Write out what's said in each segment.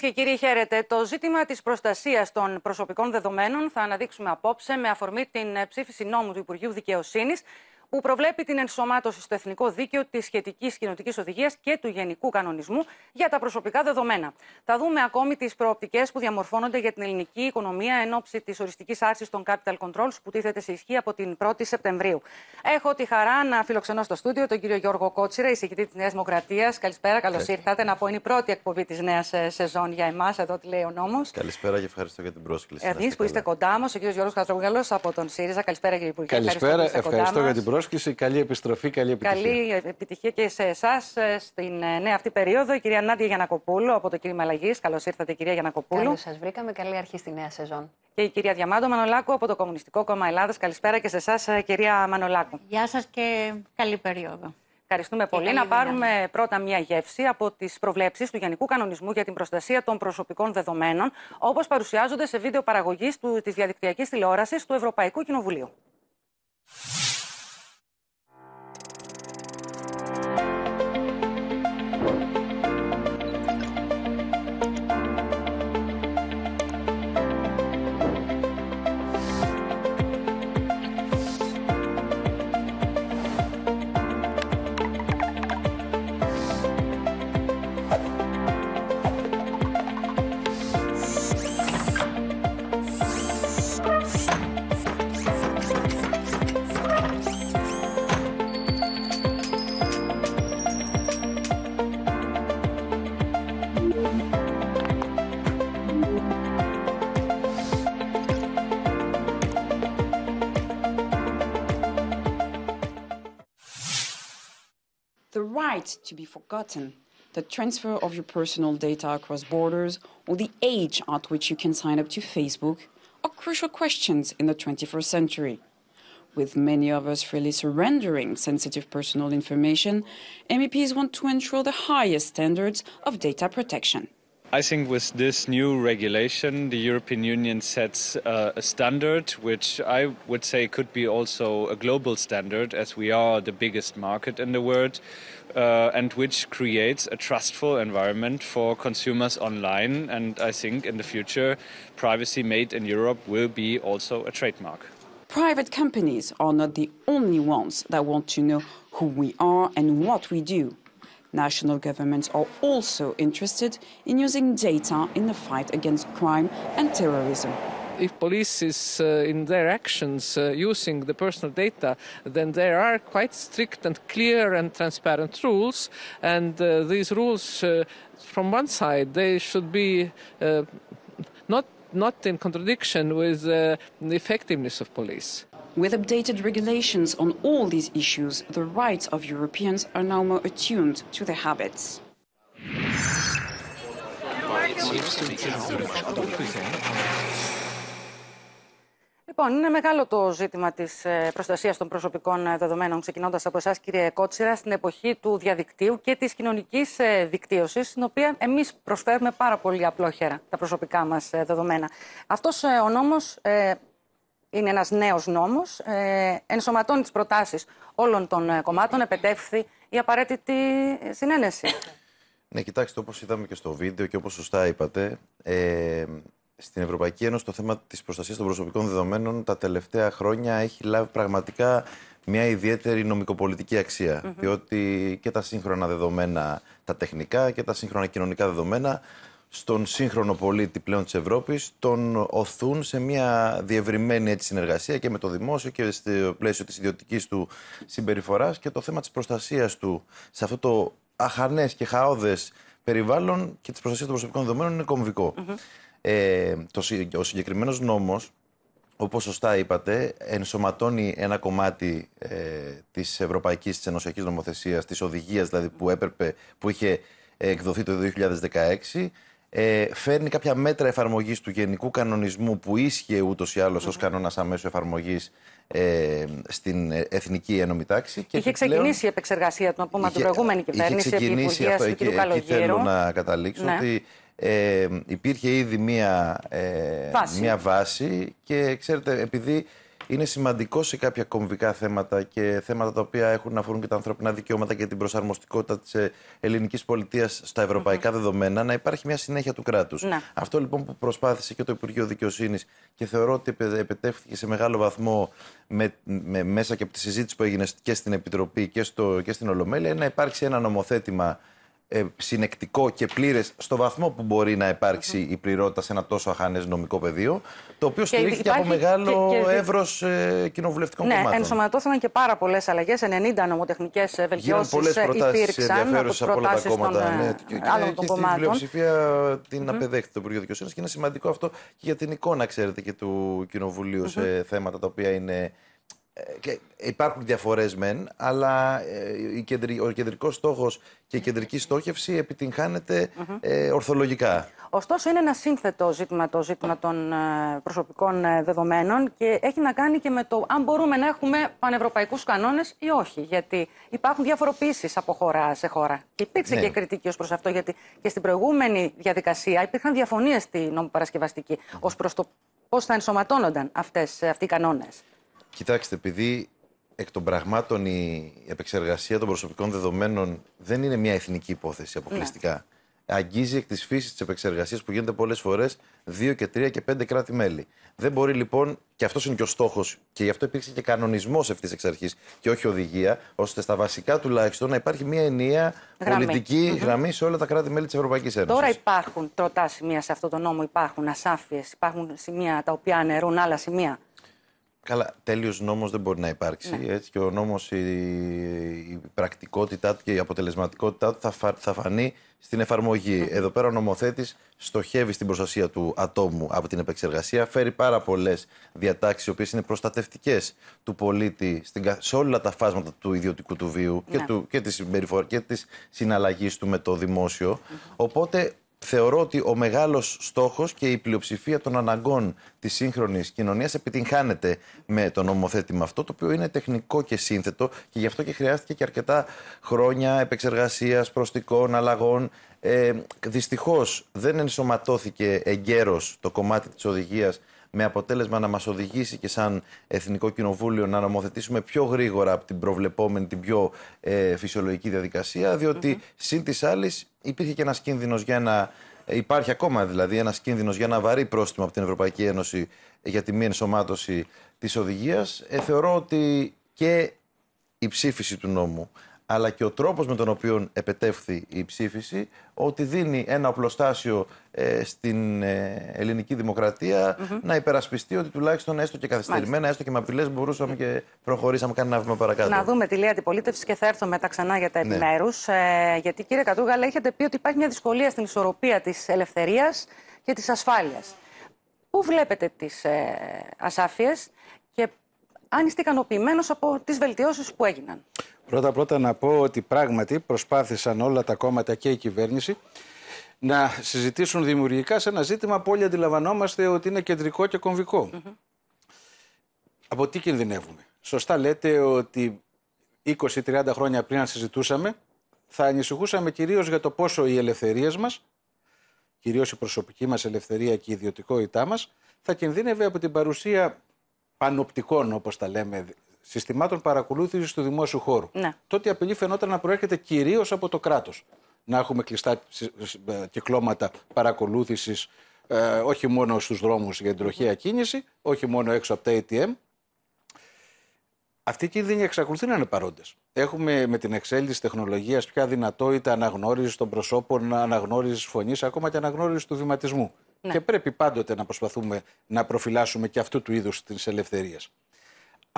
Κυρίες και κύριοι, χαίρετε. Το ζήτημα της προστασίας των προσωπικών δεδομένων θα αναδείξουμε απόψε με αφορμή την ε, ψήφιση νόμου του Υπουργείου Δικαιοσύνης που προβλέπει την ενσωμάτωση στο εθνικό δίκαιο της σχετικής κοινοτικής οδηγίας και του γενικού κανονισμού για τα προσωπικά δεδομένα. Θα δούμε ακόμη τις προοπτικές που διαμορφώνονται για την ελληνική οικονομία εν ώψη της οριστικής άρσης των capital controls που τίθεται σε ισχύ από την 1η Σεπτεμβρίου. Έχω τη χαρά να φιλοξενώ στο στούντιο τον κύριο Γιώργο Κότσιρα, εισηγητή της Νέας Δημοκρατίας. Καλησπέρα, καλώς ήρθατε. Να πω, είναι η πρώτη εκπομπή της νέας σεζόν για εμάς, εδώ τι λέει ο νόμος. Καλησπέρα και ευχαριστώ για την πρόσκληση. Εμεί που είστε κοντά μας, ο κύριος Γιώργος από τον ΣΥΡΙΖΑ. Καλησπέρα, κύριε Υπουργέ. Καλησπέρα, ευχαριστώ, ευχαριστώ για την πρόσκληση πρόσκληση. Καλή επιστροφή, καλή επιτυχία. Καλή επιτυχία και σε εσάς ε, στην ε, νέα αυτή περίοδο. Η κυρία Νάντια Γιανακοπούλου από το κίνημα Αλλαγή. Καλώς ήρθατε, κυρία Γιανακοπούλου. Καλώς σας βρήκαμε. Καλή αρχή στη νέα σεζόν. Και η κυρία Διαμάντο Μανολάκου από το Κομμουνιστικό Κόμμα Ελλάδας. Καλησπέρα και σε εσάς, ε, κυρία Μανολάκου. Γεια σας και καλή περίοδο. Ευχαριστούμε και πολύ. να πάρουμε πρώτα μια γεύση από τις προβλέψεις του Γενικού Κανονισμού για την Προστασία των Προσωπικών Δεδομένων, όπως παρουσιάζονται σε βίντεο παραγωγής της διαδικτυακής τηλεόρασης του Ευρωπαϊκού Κοινοβουλίου. to be forgotten the transfer of your personal data across borders or the age at which you can sign up to Facebook are crucial questions in the 21st century. With many of us freely surrendering sensitive personal information, MEPs want to ensure the highest standards of data protection. I think with this new regulation, the European Union sets uh, a standard, which I would say could be also a global standard, as we are the biggest market in the world, uh, and which creates a trustful environment for consumers online. And I think in the future, privacy made in Europe will be also a trademark. Private companies are not the only ones that want to know who we are and what we do. National governments are also interested in using data in the fight against crime and terrorism if police is uh, in their actions uh, using the personal data, then there are quite strict and clear and transparent rules. And uh, these rules, uh, from one side, they should be uh, not not in contradiction with uh, the effectiveness of police. With updated regulations on all these issues, the rights of Europeans are now more attuned to their habits. Λοιπόν, είναι μεγάλο το ζήτημα της ε, προστασίας των προσωπικών ε, δεδομένων, ξεκινώντας από εσάς, κύριε Κότσιρα, στην εποχή του διαδικτύου και της κοινωνικής ε, δικτύωσης, στην οποία εμείς προσφέρουμε πάρα πολύ απλόχερα τα προσωπικά μας δεδομένα. Αυτός ο νόμος είναι ένας νέος νόμος, ε, ενσωματώνει τις προτάσεις όλων των ε, κομμάτων, επετεύχθη η απαραίτητη συνένεση. Ναι, κοιτάξτε, όπως είδαμε και στο βίντεο και όπως σωστά είπατε, ε, στην Ευρωπαϊκή Ένωση το θέμα της προστασίας των προσωπικών δεδομένων τα τελευταία χρόνια έχει λάβει πραγματικά μια ιδιαίτερη νομικοπολιτική αξία, διότι και τα σύγχρονα δεδομένα τα τεχνικά και τα σύγχρονα κοινωνικά δεδομένα στον σύγχρονο πολίτη πλέον της Ευρώπης, τον οθούν σε μια διευρυμένη έτσι, συνεργασία και με το δημόσιο και στο πλαίσιο της ιδιωτικής του συμπεριφοράς και το θέμα της προστασίας του σε αυτό το αχανές και χαόδες περιβάλλον και της προστασίας των προσωπικών δεδομένων είναι Ε, το, ο συγκεκριμένος νόμος, όπως σωστά είπατε, ενσωματώνει ένα κομμάτι ε, της ευρωπαϊκής, της ενωσιακής νομοθεσίας, της οδηγίας δηλαδή που έπρεπε, που είχε ε, εκδοθεί το 2016 ε, φέρνει κάποια μέτρα εφαρμογής του γενικού κανονισμού που ίσχυε ούτως ή ως κανονας ω κανόνα αμέσω εφαρμογής ε, στην Εθνική Ένωμη Τάξη. είχε ξεκινήσει η επεξεργασία του, την προηγούμενη κυβέρνηση. Είχε ξεκινήσει αυτό εκεί, θέλω να καταλήξω. Ναι. Ότι ε, υπήρχε ήδη μία, ε, μία βάση και ξέρετε, επειδή είναι σημαντικό σε κάποια κομβικά θέματα και θέματα τα οποία έχουν να αφορούν και τα ανθρώπινα δικαιώματα και την προσαρμοστικότητα της ε, ελληνικής πολιτείας στα ευρωπαικα δεδομένα, να υπάρχει μια συνέχεια του κράτους. Ναι. Αυτό λοιπόν που προσπάθησε και το Υπουργείο Δικαιοσύνης και θεωρώ ότι επιτεύχθηκε σε μεγάλο βαθμό με, μέσα και από τη συζήτηση που έγινε και στην Επιτροπή και, στο, και στην Ολομέλεια, είναι να υπάρξει ένα νομοθέτημα ε, συνεκτικό και πλήρες στο βαθμό που μπορεί να υπαρξει η πληρότητα σε ένα τόσο αχανές νομικό πεδίο, το οποίο στηρίχθηκε από μεγάλο εύρος ε, κοινοβουλευτικών ναι, κομμάτων. Ναι, ενσωματώθηκαν και πάρα πολλές αλλαγές. 90 νομοτεχνικές ε, βελτιώσει ε, υπήρξαν από τι προτάσει των ε, ναι, και, και, άλλων και, Στην πλειοψηφία την mm-hmm. απεδέχτηκε το Υπουργείο Δικαιοσύνης και είναι σημαντικό αυτό και για την εικόνα, ξέρετε, και του κοινοβουλιου σε θέματα τα οποία είναι και υπάρχουν διαφορές μεν, αλλά ε, ο κεντρικός στόχος και η κεντρική στόχευση επιτυγχάνεται ε, ορθολογικά. Ωστόσο, είναι ένα σύνθετο ζήτημα το ζήτημα των ε, προσωπικών ε, δεδομένων και έχει να κάνει και με το αν μπορούμε να έχουμε πανευρωπαϊκούς κανόνες ή όχι. Γιατί υπάρχουν διαφοροποιήσει από χώρα σε χώρα. Και υπήρξε ναι. και κριτική ως προς αυτό, γιατί και στην προηγούμενη διαδικασία υπήρχαν διαφωνίες στη νομοπαρασκευαστική ως προς το πώς θα ενσωματώνονταν αυτές, αυτοί οι κανόνες. Κοιτάξτε, επειδή εκ των πραγμάτων η επεξεργασία των προσωπικών δεδομένων δεν είναι μια εθνική υπόθεση αποκλειστικά. Ναι. Αγγίζει εκ της φύσης της επεξεργασίας που γίνεται πολλές φορές δύο και τρία και πέντε κράτη-μέλη. Δεν μπορεί λοιπόν, και αυτός είναι και ο στόχος, και γι' αυτό υπήρξε και κανονισμός ευθύς εξ αρχής και όχι οδηγία, ώστε στα βασικά τουλάχιστον να υπάρχει μια ενιαια γραμμή. γραμμή σε όλα τα κράτη-μέλη της Ευρωπαϊκής Ένωσης. Τώρα υπάρχουν τροτά σημεία σε αυτό το νόμο, υπάρχουν ασάφειες, υπάρχουν σημεία τα οποία αναιρούν άλλα σημεία. Καλά, τέλειος νόμος δεν μπορεί να υπάρξει. Ναι. Έτσι, και ο νόμος, η, πρακτικότητά του και η αποτελεσματικότητά του θα, θα φανεί στην εφαρμογή. Ναι. Εδώ πέρα ο νομοθέτης στοχεύει στην προστασία του ατόμου από την επεξεργασία. Φέρει πάρα πολλές διατάξεις, οι οποίες είναι προστατευτικές του πολίτη στην, σε όλα τα φάσματα του ιδιωτικού του βίου και, ναι. του, και της συναλλαγής του με το δημοσιο Οπότε θεωρώ ότι ο μεγάλος στόχος και η πλειοψηφία των αναγκών της σύγχρονης κοινωνίας επιτυγχάνεται με το νομοθέτημα αυτό, το οποίο είναι τεχνικό και σύνθετο και γι' αυτό και χρειάστηκε και αρκετά χρόνια επεξεργασίας, προστικών, αλλαγών. Ε, δυστυχώς δεν ενσωματώθηκε εγκαίρως το κομμάτι της οδηγίας με αποτέλεσμα να μας οδηγήσει και σαν Εθνικό Κοινοβούλιο να νομοθετήσουμε πιο γρήγορα από την προβλεπόμενη, την πιο ε, φυσιολογική διαδικασία, διότι mm-hmm. συν της άλλης υπήρχε και ένας κίνδυνος για ένα. Ε, υπάρχει ακόμα δηλαδή ένας κίνδυνος για ένα βαρύ πρόστιμο από την Ευρωπαϊκή Ένωση για τη μη ενσωμάτωση της οδηγίας. Ε, θεωρώ ότι και η ψήφιση του νόμου αλλά και ο τρόπος με τον οποίο επετεύχθη η ψήφιση, ότι δίνει ένα οπλοστάσιο ε, στην ε, ελληνική να υπερασπιστεί ότι τουλάχιστον έστω και καθυστερημένα, έστω και με απειλές μπορούσαμε και προχωρήσαμε κανένα βήμα παρακάτω. Να δούμε τη λέει αντιπολίτευσης και θα έρθω μετά ξανά για τα ναι. Ε, γιατί κύριε Κατούγαλα, έχετε πει ότι υπάρχει μια δυσκολία στην ισορροπία της ελευθερίας και της ασφάλειας. Πού βλέπετε τις ε, ασάφειες και αν είστε ικανοποιημένος από τις βελτιώσεις που έγιναν. Πρώτα πρώτα να πω ότι πράγματι προσπάθησαν όλα τα κόμματα και η κυβέρνηση να συζητήσουν δημιουργικά σε ένα ζήτημα που όλοι αντιλαμβανόμαστε ότι είναι κεντρικό και κομβικό. Από τι κινδυνεύουμε. Σωστά λέτε ότι 20-30 χρόνια πριν αν συζητούσαμε θα ανησυχούσαμε κυρίως για το πόσο οι ελευθερίες μας, κυρίως η προσωπική μας ελευθερία και η ιδιωτικότητά μας, θα κινδύνευε από την παρουσία πανοπτικών όπως τα λέμε συστημάτων παρακολούθησης του δημόσιου χώρου. Ναι. Τότε η απειλή φαινόταν να προέρχεται κυρίως από το κράτος. Να έχουμε κλειστά ε, κυκλώματα παρακολούθησης ε, όχι μόνο στους δρόμους για την τροχαία κίνηση, όχι μόνο έξω από τα ATM. Αυτοί οι κίνδυνοι εξακολουθεί να είναι παρόντες. Έχουμε με την εξέλιξη τεχνολογίας πια δυνατότητα αναγνώρισης των προσώπων, αναγνώρισης φωνής, ακόμα και αναγνώρισης του βηματισμού. Ναι. Και πρέπει πάντοτε να προσπαθούμε να προφυλάσσουμε και αυτού του είδους τη ελευθερία.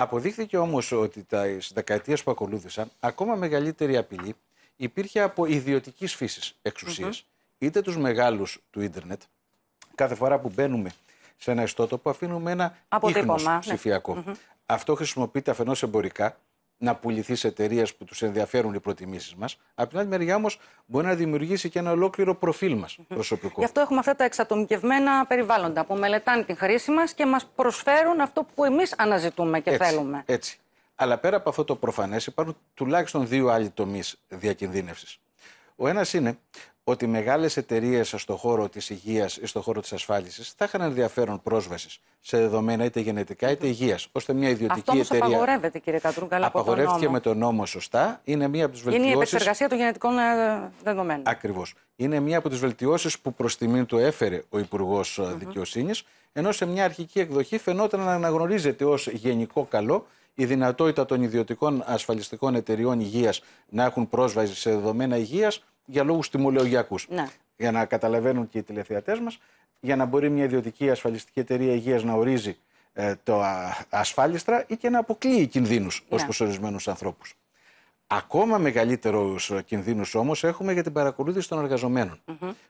Αποδείχθηκε όμως ότι τα δεκαετίες που ακολούθησαν ακόμα μεγαλύτερη απειλή υπήρχε από ιδιωτικής εξουσία, Είτε τους μεγάλους του ίντερνετ, κάθε φορά που μπαίνουμε σε ένα ιστότοπο αφήνουμε ένα ίχνος ναι. Αυτό χρησιμοποιείται αφενός εμπορικά να πουληθεί σε εταιρείες που τους ενδιαφέρουν οι προτιμήσεις μας. Απ' την άλλη μεριά όμως μπορεί να δημιουργήσει και ένα ολόκληρο προφίλ μας προσωπικό. Γι' αυτό έχουμε αυτά τα εξατομικευμένα περιβάλλοντα που μελετάνε την χρήση μας και μας προσφέρουν αυτό που εμείς αναζητούμε και θέλουμε. Έτσι. Αλλά πέρα από αυτό το προφανές, υπάρχουν τουλάχιστον δύο άλλοι τομείς διακινδύνευσης. Ο ένας είναι ότι μεγάλες εταιρείες στον χώρο της υγείας ή στον χώρο της ασφάλισης θα είχαν ενδιαφέρον πρόσβασης σε δεδομένα είτε γενετικά είτε υγείας, ώστε μια ιδιωτική Αυτό εταιρεία. εταιρεία. Απαγορεύεται, κύριε Κατρούγκαλα. Απαγορεύτηκε με τον νόμο, σωστά. Είναι μία από τις βελτιώσει. Είναι η επεξεργασία των γενετικών ε, δεδομένων. Ακριβώς. Είναι μία από τις βελτιώσεις που προς τιμήν του έφερε ο Υπουργός mm-hmm. Ε, Δικαιοσύνης, ενώ σε μια αρχική εκδοχή φαινόταν να αναγνωρίζεται ως γενικό καλό η δυνατότητα των ιδιωτικών ασφαλιστικών εταιριών υγείας να έχουν πρόσβαση σε δεδομένα υγείας για λόγους τιμολογιακούς. Ναι. Για να καταλαβαίνουν και οι τηλεθεατές μας, για να μπορεί μια ιδιωτική ασφαλιστική εταιρεία υγείας να ορίζει ε, το ασφάλιστρα ή και να αποκλείει κινδύνους ναι. ως προς ορισμένους ανθρώπους. Ακόμα μεγαλύτερους ε, κινδύνους όμως έχουμε για την παρακολούθηση των εργαζομενων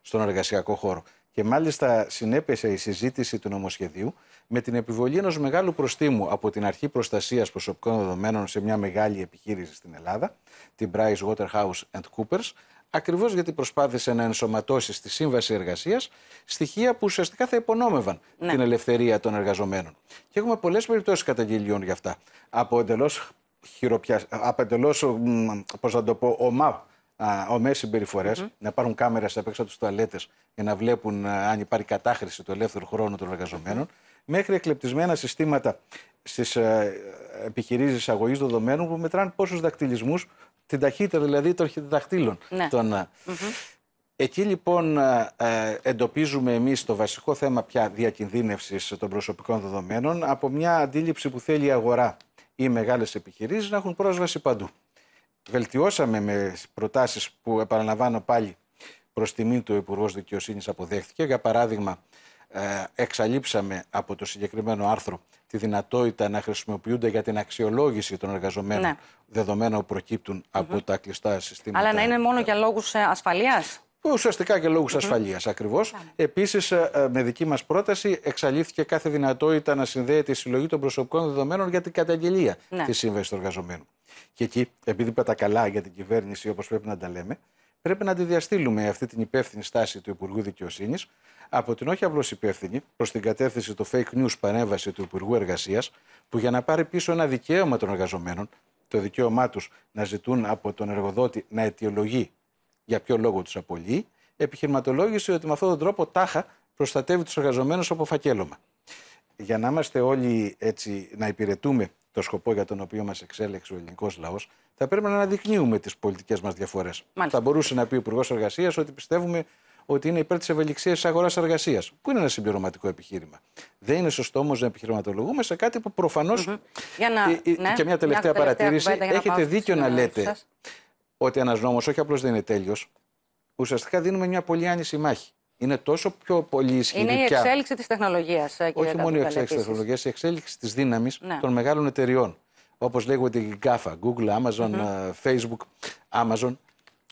στον εργασιακό χώρο. Και μάλιστα συνέπεσε η συζήτηση του νομοσχεδίου με την επιβολή ενός μεγάλου προστίμου από την Αρχή Προστασίας Προσωπικών Δεδομένων σε μια μεγάλη επιχείρηση στην Ελλάδα, την Price Waterhouse Coopers, ακριβώς γιατί προσπάθησε να ενσωματώσει στη σύμβαση εργασίας στοιχεία που ουσιαστικά θα υπονόμευαν ναι. την ελευθερία των εργαζομένων. Και έχουμε πολλές περιπτώσεις καταγγελιών για αυτά. Από εντελώς χειροπια... από να το ομά, συμπεριφορέ, να πάρουν κάμερα απ' έξω από τουαλέτες για να βλέπουν αν υπάρχει κατάχρηση του ελεύθερου χρόνου των εργαζομενων μέχρι εκλεπτισμένα συστήματα στις ε, επιχειρήσεις αγωγή δεδομένων που μετράνε πόσους δακτυλισμούς την ταχύτητα δηλαδή των δαχτύλων. Ναι. Ε, εκεί λοιπόν ε, ε, εντοπίζουμε εμείς το βασικό θέμα πια διακινδύνευσης των προσωπικών δεδομένων από μια αντίληψη που θέλει η αγορά ή οι μεγάλες επιχειρήσεις να έχουν πρόσβαση παντού. Βελτιώσαμε με προτάσεις που επαναλαμβάνω πάλι προς τιμή του Υπουργός Δικαιοσύνης αποδέχθηκε. Για παράδειγμα, ε, εξαλείψαμε από το συγκεκριμένο άρθρο τη δυνατότητα να χρησιμοποιούνται για την αξιολόγηση των εργαζομένων ναι. δεδομένα που προκύπτουν από mm-hmm. τα κλειστά συστήματα. Αλλά να είναι μόνο για λόγους ε, ασφαλείας. Ουσιαστικά και λόγου mm-hmm. ασφαλείας ακριβώς. Ναι. Επίσης, ε, με δική μας πρόταση, εξαλείφθηκε κάθε δυνατότητα να συνδέεται η συλλογή των προσωπικών δεδομένων για την καταγγελία yeah. Ναι. της σύμβασης του εργαζομένου. Και εκεί, επειδή είπα τα καλά για την κυβέρνηση, όπως πρέπει να τα λέμε, πρέπει να αντιδιαστήλουμε αυτή την υπεύθυνη στάση του Υπουργού Δικαιοσύνης από την όχι απλώς υπεύθυνη προς την κατεύθυνση του fake news παρέμβαση του Υπουργού Εργασίας, που για να πάρει πίσω ένα δικαίωμα των εργαζομένων, το δικαίωμά τους να ζητούν από τον εργοδότη να αιτιολογεί για ποιο λόγο τους απολύει, επιχειρηματολόγησε ότι με αυτόν τον τρόπο τάχα προστατεύει τους εργαζομένους από φακέλωμα. Για να είμαστε όλοι έτσι να υπηρετούμε το σκοπό για τον οποίο μας εξέλεξε ο ελληνικός λαός, θα πρέπει να αναδεικνύουμε τις πολιτικές μας διαφορές. Θα μπορούσε να πει ο Υπουργός Εργασίας ότι πιστεύουμε ότι είναι υπέρ της ευελιξίας της αγοράς εργασίας, που είναι ένα συμπληρωματικό επιχείρημα. Δεν είναι σωστό όμως να επιχειρηματολογούμε σε κάτι που προφανώς. Mm-hmm. Ε, ε, ναι. και μια τελευταία παρατήρηση. Έχετε δίκιο να λέτε ότι ένας νόμος όχι απλώς δεν είναι τέλειος. Ουσιαστικά δίνουμε μια πολύ άνηση μάχη είναι τόσο πιο πολύ ισχυρή. Είναι η εξέλιξη της τεχνολογίας. Ε, Όχι μόνο η εξέλιξη της τεχνολογίας, η εξέλιξη της δύναμης ναι. των μεγάλων εταιριών. Όπως λέγονται η GAFA, Google, Amazon, ε, Facebook, Amazon.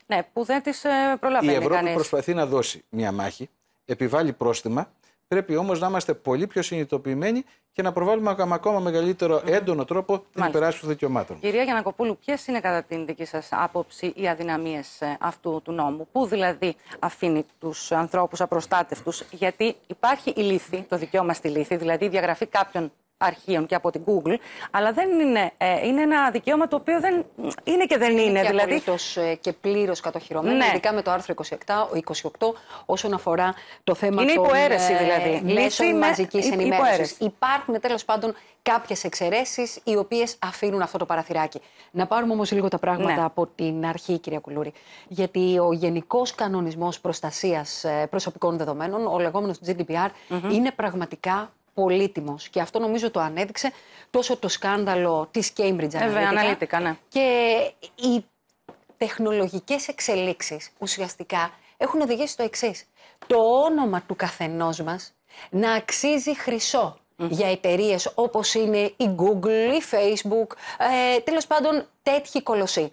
Ναι, που δεν τις ε, προλαβαίνει. Η Ευρώπη προσπαθεί να δώσει μια μάχη, επιβάλλει πρόστιμα Πρέπει όμως να είμαστε πολύ πιο συνειδητοποιημένοι και να προβάλλουμε ακόμα μεγαλύτερο έντονο τρόπο την υπεράσπιση των δικαιωμάτων. Κυρία Γιανακοπούλου, ποιες είναι κατά την δική σας άποψη οι αδυναμίες ε, αυτού του νόμου, Πού δηλαδή αφήνει τους ανθρώπους απροστάτευτους, Γιατί υπάρχει η λύθη, το δικαίωμα στη λύθη, δηλαδή η διαγραφή κάποιων αρχείων και από την Google, αλλά δεν είναι, ε, είναι ένα δικαίωμα το οποίο δεν είναι και δεν είναι. είναι και δηλαδή... Ε, και πλήρως κατοχυρωμένο, ναι. ειδικά με το άρθρο 27, 28, όσον αφορά το θέμα είναι των υποαίρεση, ε, δηλαδή. μέσων μαζικής με... ενημέρωσης. Υπάρχουν τέλος πάντων κάποιες εξαιρέσεις οι οποίες αφήνουν αυτό το παραθυράκι. Να πάρουμε όμως λίγο τα πράγματα ναι. από την αρχή, κυρία Κουλούρη. Γιατί ο Γενικός Κανονισμός Προστασίας ε, Προσωπικών Δεδομένων, ο λεγόμενος GDPR, mm-hmm. είναι πραγματικά πολύτιμος. Και αυτό νομίζω το ανέδειξε τόσο το σκάνδαλο της Cambridge ε, Analytica. Βέβαια, ναι. Και οι τεχνολογικές εξελίξεις ουσιαστικά έχουν οδηγήσει στο εξής. Το όνομα του καθενός μας να αξίζει χρυσό για εταιρείες όπως είναι η Google, η Facebook, ε, τέλος πάντων τέτοιοι κολοσσοί.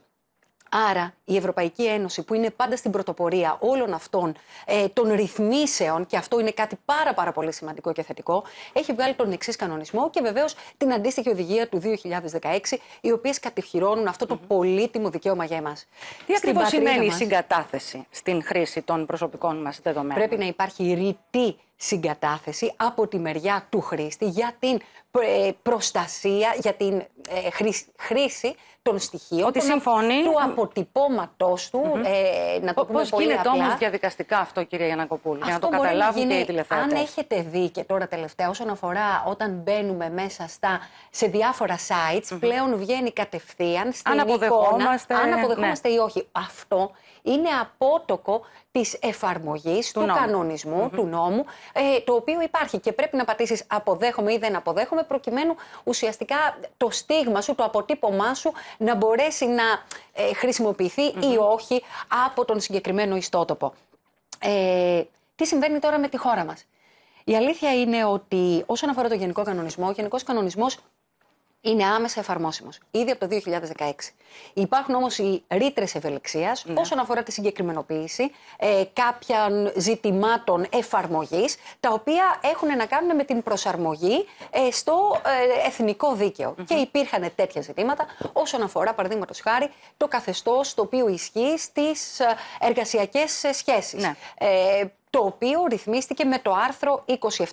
Άρα η Ευρωπαϊκή Ένωση που είναι πάντα στην πρωτοπορία όλων αυτών ε, των ρυθμίσεων και αυτό είναι κάτι πάρα πάρα πολύ σημαντικό και θετικό έχει βγάλει τον εξής κανονισμό και βεβαίως την αντίστοιχη οδηγία του 2016 οι οποίες κατηχηρώνουν αυτό το πολύτιμο δικαίωμα για εμάς. Τι ακριβώ σημαίνει η συγκατάθεση στην χρήση των προσωπικών μας δεδομένων. Πρέπει να υπάρχει ρητή συγκατάθεση από τη μεριά του χρήστη για την ε, προστασία, για την ε, χρήση των στοιχείων. Ότι συμφωνεί. Του αποτυπώματός του. Ε, να το Πώς πούμε Πώς γίνεται όμως διαδικαστικά αυτό, κυρία Γιανακοπούλη, αυτό για να το καταλάβουν και οι τηλεθεατές. Αν έχετε δει και τώρα τελευταία, όσον αφορά όταν μπαίνουμε μέσα στα, σε διάφορα sites, πλέον βγαίνει κατευθείαν στην αν αποδεχόμαστε, εικόνα, αν ναι. αποδεχόμαστε ή όχι. Αυτό είναι απότοκο της εφαρμογής του, κανονισμου του νόμου, ε, το οποίο υπάρχει. Και πρέπει να πατήσεις αποδέχομαι ή δεν αποδέχομαι, προκειμένου ουσιαστικά το στίγμα σου, το αποτύπωμά σου να μπορέσει να ε, χρησιμοποιηθει ή όχι από τον συγκεκριμένο ιστότοπο. Ε, τι συμβαίνει τώρα με τη χώρα μας. Η αλήθεια είναι ότι όσον αφορά το γενικό κανονισμό, ο γενικός κανονισμός είναι άμεσα εφαρμόσιμος. Ήδη από το 2016. Υπάρχουν όμως οι ρήτρες ευελιξίας ναι. όσον αφορά τη συγκεκριμενοποίηση ε, κάποιων ζητημάτων εφαρμογής, τα οποία έχουν να κάνουν με την προσαρμογή ε, στο ε, εθνικό Και υπήρχαν τέτοια ζητήματα όσον αφορά, παραδείγματος χάρη, το καθεστώς το οποίο ισχύει στις εργασιακέ σχέσει. Ε, το οποίο ρυθμίστηκε με το άρθρο 27.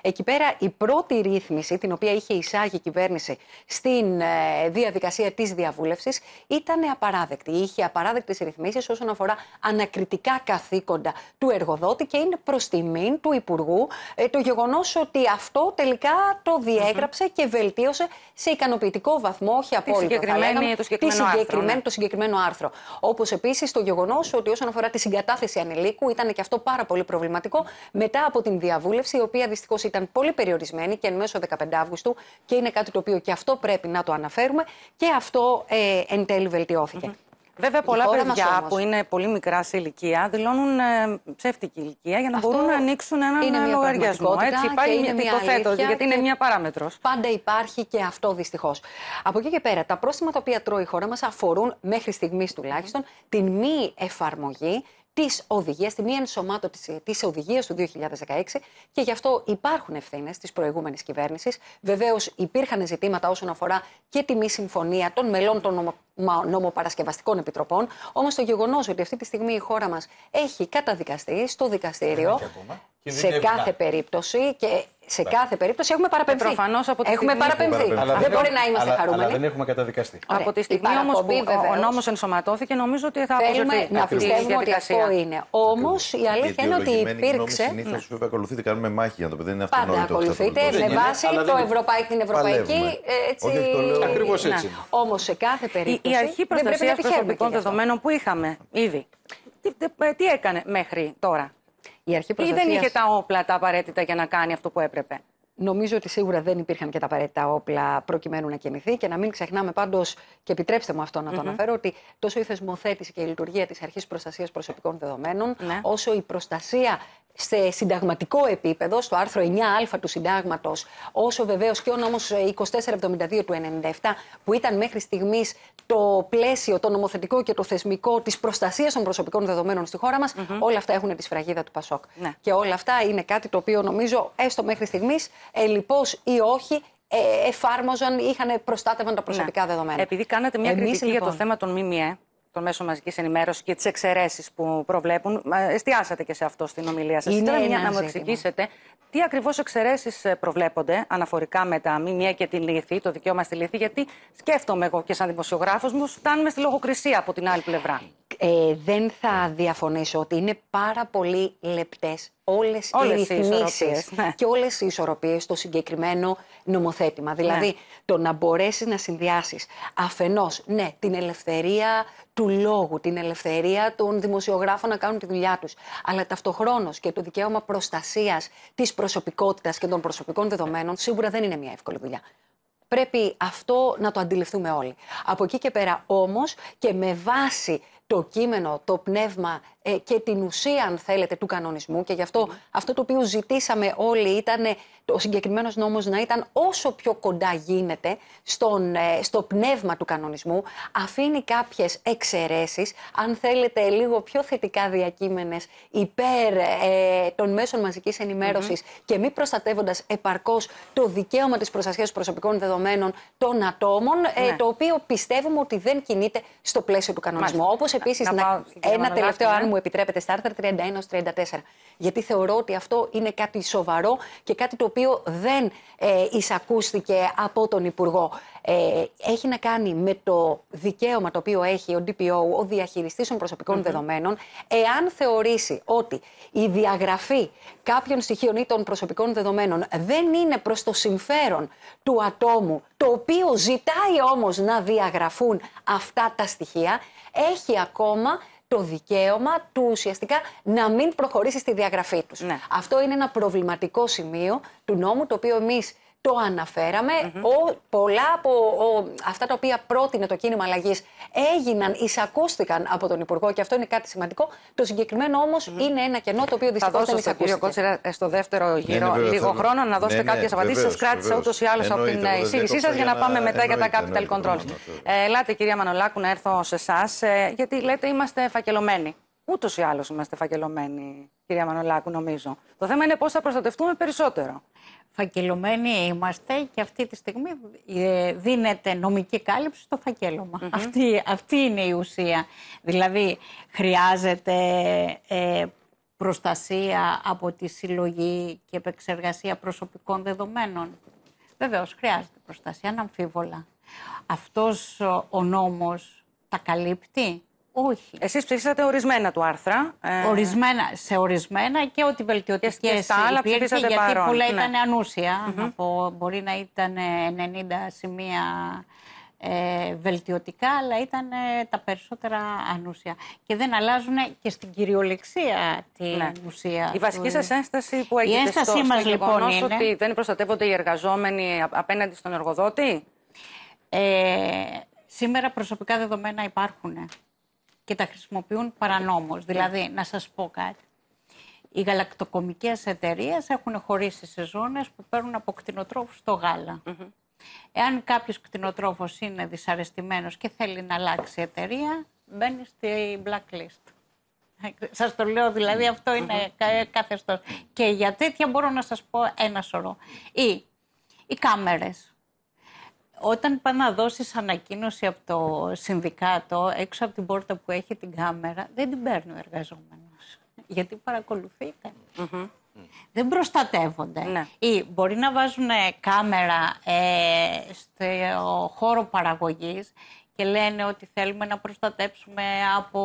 Εκεί πέρα η πρώτη ρύθμιση, την οποία είχε εισάγει η κυβέρνηση στην ε, διαδικασία της διαβούλευσης, ήταν απαράδεκτη. Είχε απαράδεκτες ρυθμίσεις όσον αφορά ανακριτικά καθήκοντα του εργοδότη και είναι προς τιμήν του Υπουργού ε, το γεγονός ότι αυτό τελικά το διεγραψε και βελτίωσε σε ικανοποιητικό βαθμό, όχι απόλυτα θα λέγαμε, το συγκεκριμένο, άρθρο, ναι. το συγκεκριμένο άρθρο. Όπως επίσης το γεγονός ότι όσον αφορά τη συγκατάθεση ανηλίκου ήταν και αυτό πάρα πολύ πολύ προβληματικό. Μετά από την διαβούλευση, η οποία δυστυχώς ήταν πολύ περιορισμένη και εν μέσω 15 Αύγουστου, και είναι κάτι το οποίο και αυτό πρέπει να το αναφέρουμε, και αυτό ε, εν τέλει βελτιώθηκε. Mm-hmm. Βέβαια, πολλά παιδιά που είναι πολύ μικρά σε ηλικία δηλώνουν ε, ψεύτικη ηλικία για να Αυτό μπορούν να ανοίξουν έναν είναι ε, λογαριασμό. Έτσι, υπάρχει μια υποθέτω, γιατί είναι μια παράμετρος. Πάντα υπάρχει και αυτό δυστυχώς. Από εκεί και πέρα, τα πρόστιμα τα οποία τρώει η χώρα μας αφορούν μέχρι στιγμής τουλάχιστον την μη εφαρμογή τις οδηγίες, τη μη ενσωμάτωση της οδηγίας του 2016 και γι' αυτό υπάρχουν ευθύνες της προηγούμενης κυβέρνησης. Βεβαίως υπήρχαν ζητήματα όσον αφορά και τη μη συμφωνία των μελών των νομοπαρασκευαστικών επιτροπών. Όμως το γεγονός ότι αυτή τη στιγμή η χώρα μας έχει καταδικαστεί στο δικαστήριο. Σε κάθε περίπτωση και σε κάθε περίπτωση έχουμε παραπεμφθεί. Ε, Προφανώς από τη Έχουμε παραπεμφθεί. Αλλά δεν μπορεί να είμαστε αλλά, χαρούμενοι. Αλλά δεν έχουμε καταδικαστεί. Ωραία. Από τη στιγμή όμως που βεβαίως. ο νόμος ενσωματώθηκε, νομίζω ότι θα Θέλουμε να πιστεύουμε ότι αυτό είναι. Όμως η αλήθεια είναι ότι υπήρξε. Συνήθως βέβαια ακολουθείτε, κάνουμε μάχη για το παιδί. Δεν είναι Πάντα ακολουθείτε με βάση την ευρωπαϊκή. Ακριβώ ε, έτσι. Όμως σε κάθε περίπτωση. Η αρχή προστασία προσωπικών δεδομένων που είχαμε ήδη. Τι, τι, ε, τι έκανε μέχρι τώρα. Η αρχή δεν είχε τα όπλα τα απαραίτητα για να κάνει αυτό που έπρεπε. Νομίζω ότι σίγουρα δεν υπήρχαν και τα απαραίτητα όπλα προκειμένου να κινηθεί και να μην ξεχνάμε πάντως, και επιτρέψτε μου αυτό να το αναφέρω, ότι τόσο η θεσμοθέτηση και η λειτουργία της Αρχής Προστασίας Προσωπικών Δεδομένων, ναι. όσο η προστασία σε συνταγματικό επίπεδο, στο άρθρο 9α του συντάγματος, όσο βεβαίως και ο νόμο 2472 του 97, που ήταν μέχρι στιγμής το πλαίσιο, το νομοθετικό και το θεσμικό της προστασίας των προσωπικών δεδομένων στη χώρα μας, όλα αυτά έχουν τη σφραγίδα του Πασόκ. Ναι. Και όλα αυτά είναι κάτι το οποίο νομίζω, έστω μέχρι στιγμής, ελληπώ ή όχι, ε, εφάρμοζαν ή προστάτευαν τα προσωπικά ναι. δεδομένα. Επειδή κάνατε μια κριτική για το λοιπόν θέμα των ΜΜΕ, των μέσων μαζικής ενημέρωσης και τις εξαιρέσεις που προβλέπουν. Εστιάσατε και σε αυτό στην ομιλία σας. Είναι μια να μου εξηγήσετε τι ακριβώς εξαιρέσεις ε, προβλέπονται αναφορικά με τα μια και τη λύθη, το δικαίωμα στη λύθη, γιατί σκέφτομαι εγώ και σαν δημοσιογράφος μου, φτάνουμε στη λογοκρισία από την άλλη πλευρά. Ε, δεν θα ναι. διαφωνήσω ότι είναι πάρα πολύ λεπτές όλες, όλες οι ρυθμίσεις ναι. και όλες οι ισορροπίες στο συγκεκριμένο νομοθέτημα. Δηλαδή, ναι. το να μπορέσεις να συνδυάσεις αφενός, ναι, την ελευθερία του λόγου, την ελευθερία των δημοσιογράφων να κάνουν τη δουλειά τους, αλλά ταυτοχρόνως και το δικαίωμα προστασίας της προσωπικότητας και των προσωπικών δεδομένων, σίγουρα δεν είναι μια εύκολη δουλειά. Πρέπει αυτό να το αντιληφθούμε όλοι. Από εκεί και πέρα όμως και με βάση το κείμενο, το πνεύμα ε, και την ουσία, αν θέλετε, του κανονισμού. Και γι' αυτό αυτό το οποίο ζητήσαμε όλοι ήταν ε, ο συγκεκριμένος νόμος να ήταν όσο πιο κοντά γίνεται στον, ε, στο πνεύμα του κανονισμού. Αφήνει κάποιες εξαιρέσεις. αν θέλετε λίγο πιο θετικά διακείμενες υπέρ ε, των μεσων μαζικής ενημέρωση ενημέρωσης και μη προστατεύοντας επαρκώς το δικαίωμα της προστασίας προσωπικών δεδομένων των ατόμων, ναι. το οποίο πιστεύουμε ότι δεν κινείται στο πλαίσιο του κανονισμού. Όπω επίση, ένα τελευταίο, αν μου επιτρέπεται στα άρθρα 31-34. Γιατί θεωρώ ότι αυτό είναι κάτι σοβαρό και κάτι το οποίο δεν ε, εισακούστηκε από τον Υπουργό. Ε, έχει να κάνει με το δικαίωμα το οποίο έχει ο DPO, ο διαχειριστής των προσωπικων δεδομένων, εάν θεωρήσει ότι η διαγραφή κάποιων στοιχείων ή των προσωπικών δεδομένων δεν είναι προς το συμφέρον του ατόμου, το οποίο ζητάει όμως να διαγραφούν αυτά τα στοιχεία, έχει ακόμα το δικαίωμα του ουσιαστικά να μην προχωρήσει στη διαγραφή τους. Ναι. Αυτό είναι ένα προβληματικό σημείο του νόμου, το οποίο εμείς το αναφέραμε. Ο, πολλά από ο, αυτά τα οποία πρότεινε το κίνημα αλλαγής έγιναν, εισακούστηκαν από τον Υπουργό και αυτό είναι κάτι σημαντικό. Το συγκεκριμένο είναι ένα κενό το οποίο δυστυχώ δεν εισακούστηκε. Κύριο Κότσερα, ε, στο δεύτερο ναι, ναι, γύρο, λίγο χρόνο να δώσετε ναι, κάποιε απαντήσει. Σα κράτησα ούτως ή άλλως από την εισήγησή σας για να πάμε μετά για τα capital controls. Ελάτε, ε, κυρία Μανολάκου, να έρθω σε εσάς, ε, γιατί λέτε είμαστε φακελωμένοι. Ούτως ή άλλως είμαστε φακελωμένοι κυρία Μανολάκου, νομίζω. Το θέμα είναι πώς θα προστατευτούμε περισσότερο. Φακελωμένοι είμαστε και αυτή τη στιγμή ε, δίνεται νομική κάλυψη στο φακελωμα Αυτή, αυτή είναι η ουσία. Δηλαδή, χρειάζεται ε, προστασία από τη συλλογή και επεξεργασία προσωπικών δεδομένων. Βεβαίως, χρειάζεται προστασία, αναμφίβολα. Αυτός ο νόμος τα καλύπτει. Όχι. Εσείς ψήφισατε ορισμένα του άρθρα. Ε... Ορισμένα, σε ορισμένα και ότι βελτιωτικές και στα άλλα ψήφισατε γιατί παρόν. πολλά ναι. ήταν ανούσια, mm-hmm. μπορεί να ήταν 90 ε, σημεία ε, βελτιωτικά, αλλά ήταν ε, τα περισσότερα ανούσια. Και δεν αλλάζουν και στην κυριολεξία την ναι. ουσία. Η βασική του... σας ένσταση που έγινε Η στο, γεγονό λοιπόν, είναι... ότι δεν προστατεύονται οι εργαζόμενοι απέναντι στον εργοδότη. Ε, σήμερα προσωπικά δεδομένα υπάρχουν και τα χρησιμοποιούν παρανόμως. Δηλαδή, να σας πω κάτι. Οι γαλακτοκομικές εταιρείες έχουν χωρίσει σε ζώνες που παίρνουν από κτηνοτρόφους το γαλα Εάν κάποιος κτηνοτρόφος είναι δυσαρεστημένος και θέλει να αλλάξει εταιρεία, μπαίνει στη blacklist. Σας το λέω δηλαδή, αυτό είναι mm-hmm. Και για τέτοια μπορώ να σας πω ένα σωρό. Ή οι κάμερες όταν πάνε να δώσεις ανακοίνωση από το συνδικάτο, έξω από την πόρτα που έχει την κάμερα, δεν την παίρνει ο εργαζόμενος. Γιατί Δεν προστατεύονται. Ναι. Ή μπορεί να βάζουν ε, κάμερα ε, στο χώρο παραγωγής και λένε ότι θέλουμε να προστατέψουμε από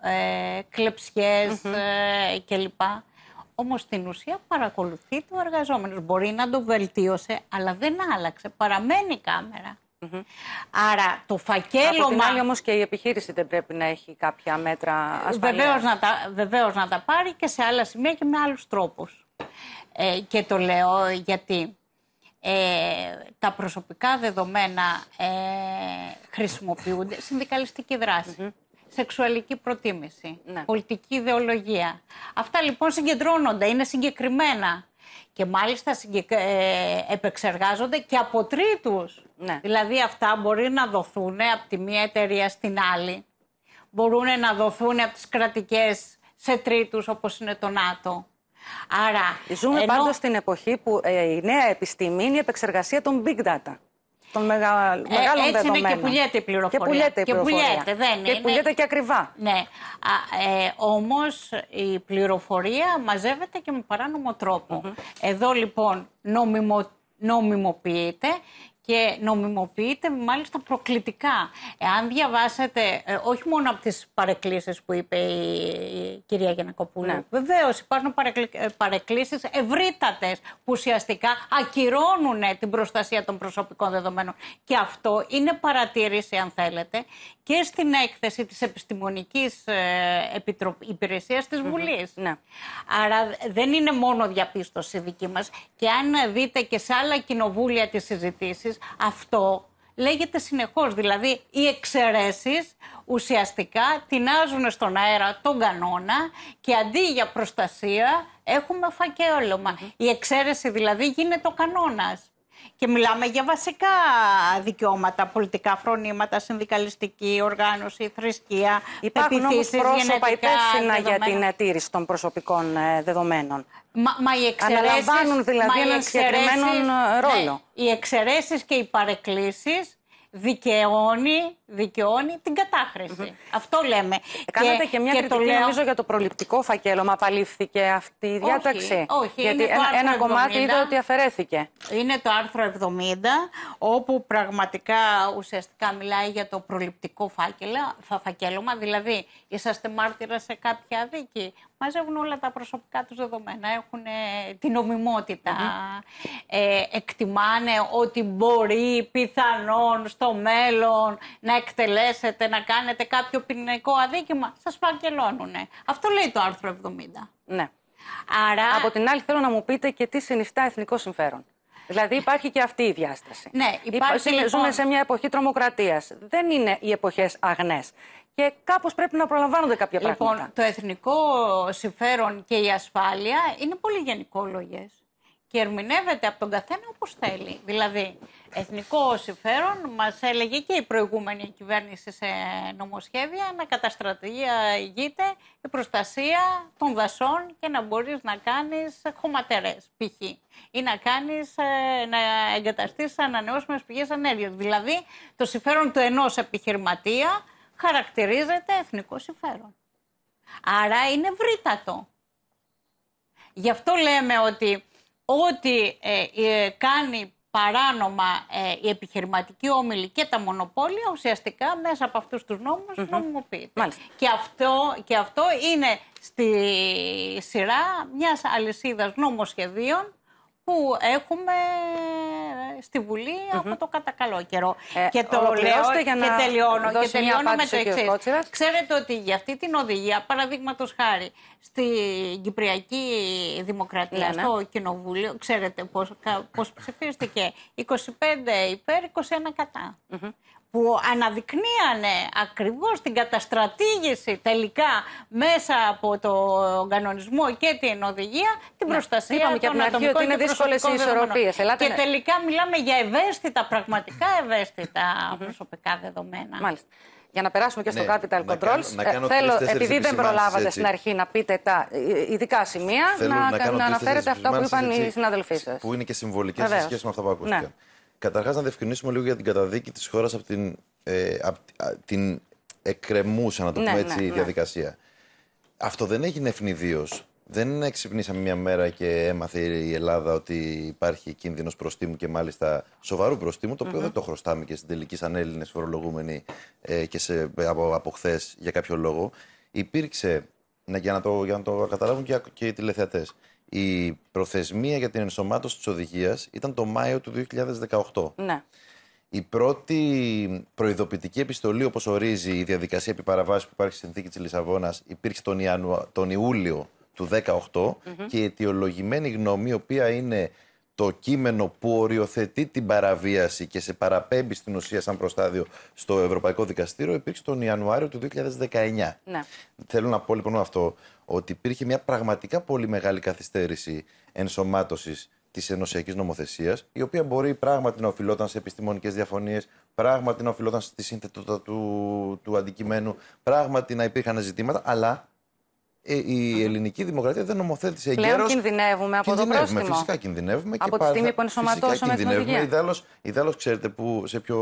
ε, κλεψιες ε, κλπ. Όμως στην ουσία παρακολουθεί το εργαζόμενος. Μπορεί να το βελτίωσε, αλλά δεν άλλαξε. Παραμένει η καμερα Άρα το φακέλωμα. Από την άλλη όμως και η επιχείρηση δεν πρέπει να έχει κάποια μέτρα ασφαλείας. Βεβαίως να τα, να τα πάρει και σε άλλα σημεία και με άλλους τρόπους. Ε, και το λέω γιατί ε, τα προσωπικά δεδομένα ε, χρησιμοποιούνται. Συνδικαλιστική σεξουαλική προτίμηση, ναι. πολιτική ιδεολογία. Αυτά λοιπόν συγκεντρώνονται, είναι συγκεκριμένα και μάλιστα ε, επεξεργάζονται και από τρίτους. Ναι. Δηλαδή αυτά μπορεί να δοθούν από τη μία εταιρεία στην άλλη, μπορούν να δοθούν από τις κρατικές σε τρίτους όπως είναι το ΝΑΤΟ. Άρα, Ζούμε ενώ... πάντως στην εποχή που ε, η νέα επιστήμη είναι η επεξεργασία των big data των ε, μεγάλων ε, έτσι δεδομένων. Έτσι είναι και πουλιέται η πληροφορία. Και πουλιέται η Και πουλιέται, δεν είναι. Και πουλιέται και ακριβά. Ναι. Α, ε, όμως η πληροφορία μαζεύεται και με παράνομο τρόπο. Εδώ λοιπόν νομιμο, νομιμοποιείται και νομιμοποιείται μάλιστα προκλητικά. Εάν διαβάσετε, ε, όχι μόνο από τις παρεκκλήσεις που είπε η, κυρία Γενακοπούλου, ναι. βεβαίως υπάρχουν ε, παρεκκλήσεις ευρύτατες που ουσιαστικά ακυρώνουν την προστασία των προσωπικών δεδομένων. Και αυτό είναι παρατήρηση, αν θέλετε, και στην έκθεση της Επιστημονικής υπηρεσία ε, Υπηρεσίας της ναι. Άρα δεν είναι μόνο διαπίστωση δική μας. Και αν δείτε και σε άλλα κοινοβούλια τις συζητήσεις, αυτό λέγεται συνεχώς, Δηλαδή, οι εξαιρέσεις ουσιαστικά τεινάζουν στον αέρα τον κανόνα και αντί για προστασία έχουμε φακέλωμα. Η εξαίρεση δηλαδή γίνεται ο κανόνας. Και μιλάμε για βασικά δικαιώματα, πολιτικά φρονήματα, συνδικαλιστική οργάνωση, θρησκεία, Υπάρχουν όμως πρόσωπα υπεύθυνα για την τήρηση των προσωπικών ε, δεδομένων. Μα, μα οι Αναλαμβάνουν δηλαδή μα έναν συγκεκριμένο ναι, ρόλο. οι εξαιρέσεις και οι παρεκκλήσεις δικαιώνει, δικαιώνει την καταχρηση Αυτό λέμε. Κάνατε και, μια και κριτική νομίζω για το προληπτικό φακέλωμα. Απαλήφθηκε αυτή η διάταξη. Όχι, Γιατί είναι ένα, κομμάτι είδα ότι αφαιρέθηκε. Είναι το άρθρο 70, όπου πραγματικά ουσιαστικά μιλάει για το προληπτικό φάκελα, φακέλωμα. Δηλαδή, είσαστε μάρτυρα σε κάποια δίκη μαζεύουν όλα τα προσωπικά τους δεδομένα, έχουν ε, την νομιμοτητα ε, εκτιμάνε ότι μπορεί πιθανόν στο μέλλον να εκτελέσετε, να κάνετε κάποιο ποινικό αδίκημα, σας παγκελώνουνε. Αυτό λέει το άρθρο 70. Ναι. Άρα... Από την άλλη θέλω να μου πείτε και τι συνιστά εθνικό συμφέρον. Δηλαδή υπάρχει και αυτή η διάσταση. Ναι, υπάρχει. Λοιπόν... Ζούμε σε μια εποχή τρομοκρατίας. Δεν είναι οι εποχές αγνές. Και κάπως πρέπει να προλαμβάνονται κάποια λοιπόν, πράγματα. Λοιπόν, το εθνικό συμφέρον και η ασφάλεια είναι πολύ γενικόλογες και ερμηνεύεται από τον καθένα όπως θέλει. Δηλαδή, εθνικό συμφέρον, μας έλεγε και η προηγούμενη κυβέρνηση σε νομοσχέδια, να καταστρατηγία ηγείται η προστασία των δασών και να μπορείς να κάνεις χωματερές, π.χ. ή να, κάνεις, ε, να εγκαταστήσεις ανανεώσιμες πηγές ενέργειας. Δηλαδή, το συμφέρον του ενός επιχειρηματία χαρακτηρίζεται εθνικό συμφέρον. Άρα είναι βρύτατο. Γι' αυτό λέμε ότι ότι ε, ε, κάνει παράνομα ε, η επιχειρηματική όμιλη και τα μονοπόλια ουσιαστικά μέσα από αυτούς τους νόμους mm-hmm. νομιμοποιείται. Και αυτό, και αυτό είναι στη σειρά μιας αλυσίδας νομοσχεδίων που έχουμε ε, στη Βουλή από το κατά καλό καιρό. Ε, και το λέω για να τελειώνω, και τελειώνω με το εξή. Ξέρετε ότι για αυτή την οδηγία, παραδείγματος χάρη στην Κυπριακή Δημοκρατία, ναι, ναι. στο ναι. Κοινοβούλιο, ξέρετε πώς πώς ψηφίστηκε 25 υπέρ, 21 κατα που αναδεικνύανε ακριβώς την καταστρατήγηση τελικά μέσα από τον κανονισμό και την οδηγία, την ναι, προστασία ναι. των ατομικών ότι είναι δύσκολες οι ισορροπίες. Ελάτε, και ναι. τελικά μιλάμε για ευαίσθητα, πραγματικά ευαίσθητα προσωπικά δεδομένα. Μάλιστα. Για να περάσουμε και στο ναι, Capital Controls, ε, θέλω, επειδή δεν προλάβατε στην αρχή να πείτε τα ειδικά σημεία, θέλω να, να, αναφέρετε αυτά που είπαν οι συναδελφοί σας. Που είναι και συμβολικές σε σχέση με αυτά που ναι. ακούστηκαν. Καταρχάς, να διευκρινίσουμε λίγο για την καταδίκη της χώρας από την, ε, την εκκρεμούσα, να το ναι, πούμε ναι, έτσι, ναι, διαδικασία. Αυτό δεν έγινε ευνηδίως. Δεν ξυπνήσαμε μια μέρα και έμαθε η Ελλάδα ότι υπάρχει κίνδυνος προστίμου και μάλιστα σοβαρού προστίμου, το οποίο δεν το χρωστάμε και στην τελική σαν Έλληνες φορολογούμενοι ε, και σε, από, από χθες για κάποιο λόγο. Υπήρξε, για να το, για να το καταλάβουν και, και οι τηλεθεατές, η προθεσμία για την ενσωμάτωση της οδηγίας ήταν το Μάιο του 2018. Ναι. Η πρώτη προειδοποιητική επιστολή, όπως ορίζει η διαδικασία επιπαραβάσης που υπάρχει στη συνθήκη της Λισαβόνας, υπήρξε τον, τον Ιούλιο του 2018 mm-hmm. και η αιτιολογημένη γνώμη, η οποία είναι το κείμενο που οριοθετεί την παραβίαση και σε παραπέμπει στην ουσία σαν προστάδιο στο Ευρωπαϊκό Δικαστήριο υπήρξε τον Ιανουάριο του 2019. Ναι. Θέλω να πω λοιπόν αυτό ότι υπήρχε μια πραγματικά πολύ μεγάλη καθυστέρηση ενσωμάτωσης της ενωσιακής νομοθεσίας, η οποία μπορεί πράγματι να οφειλόταν σε επιστημονικές διαφωνίες, πράγματι να οφειλόταν στη σύνθετότητα του, του αντικειμένου, πράγματι να υπήρχαν ζητήματα, αλλά ε, η ελληνική δημοκρατία δεν νομοθέτησε εγκαίρω. Πλέον κινδυνεύουμε από κινδυνεύουμε, το πρόστιμο. Φυσικά κινδυνεύουμε. Από και τη στιγμή που ενσωματώσαμε την οδηγία. Ιδάλω, ξέρετε που, σε που,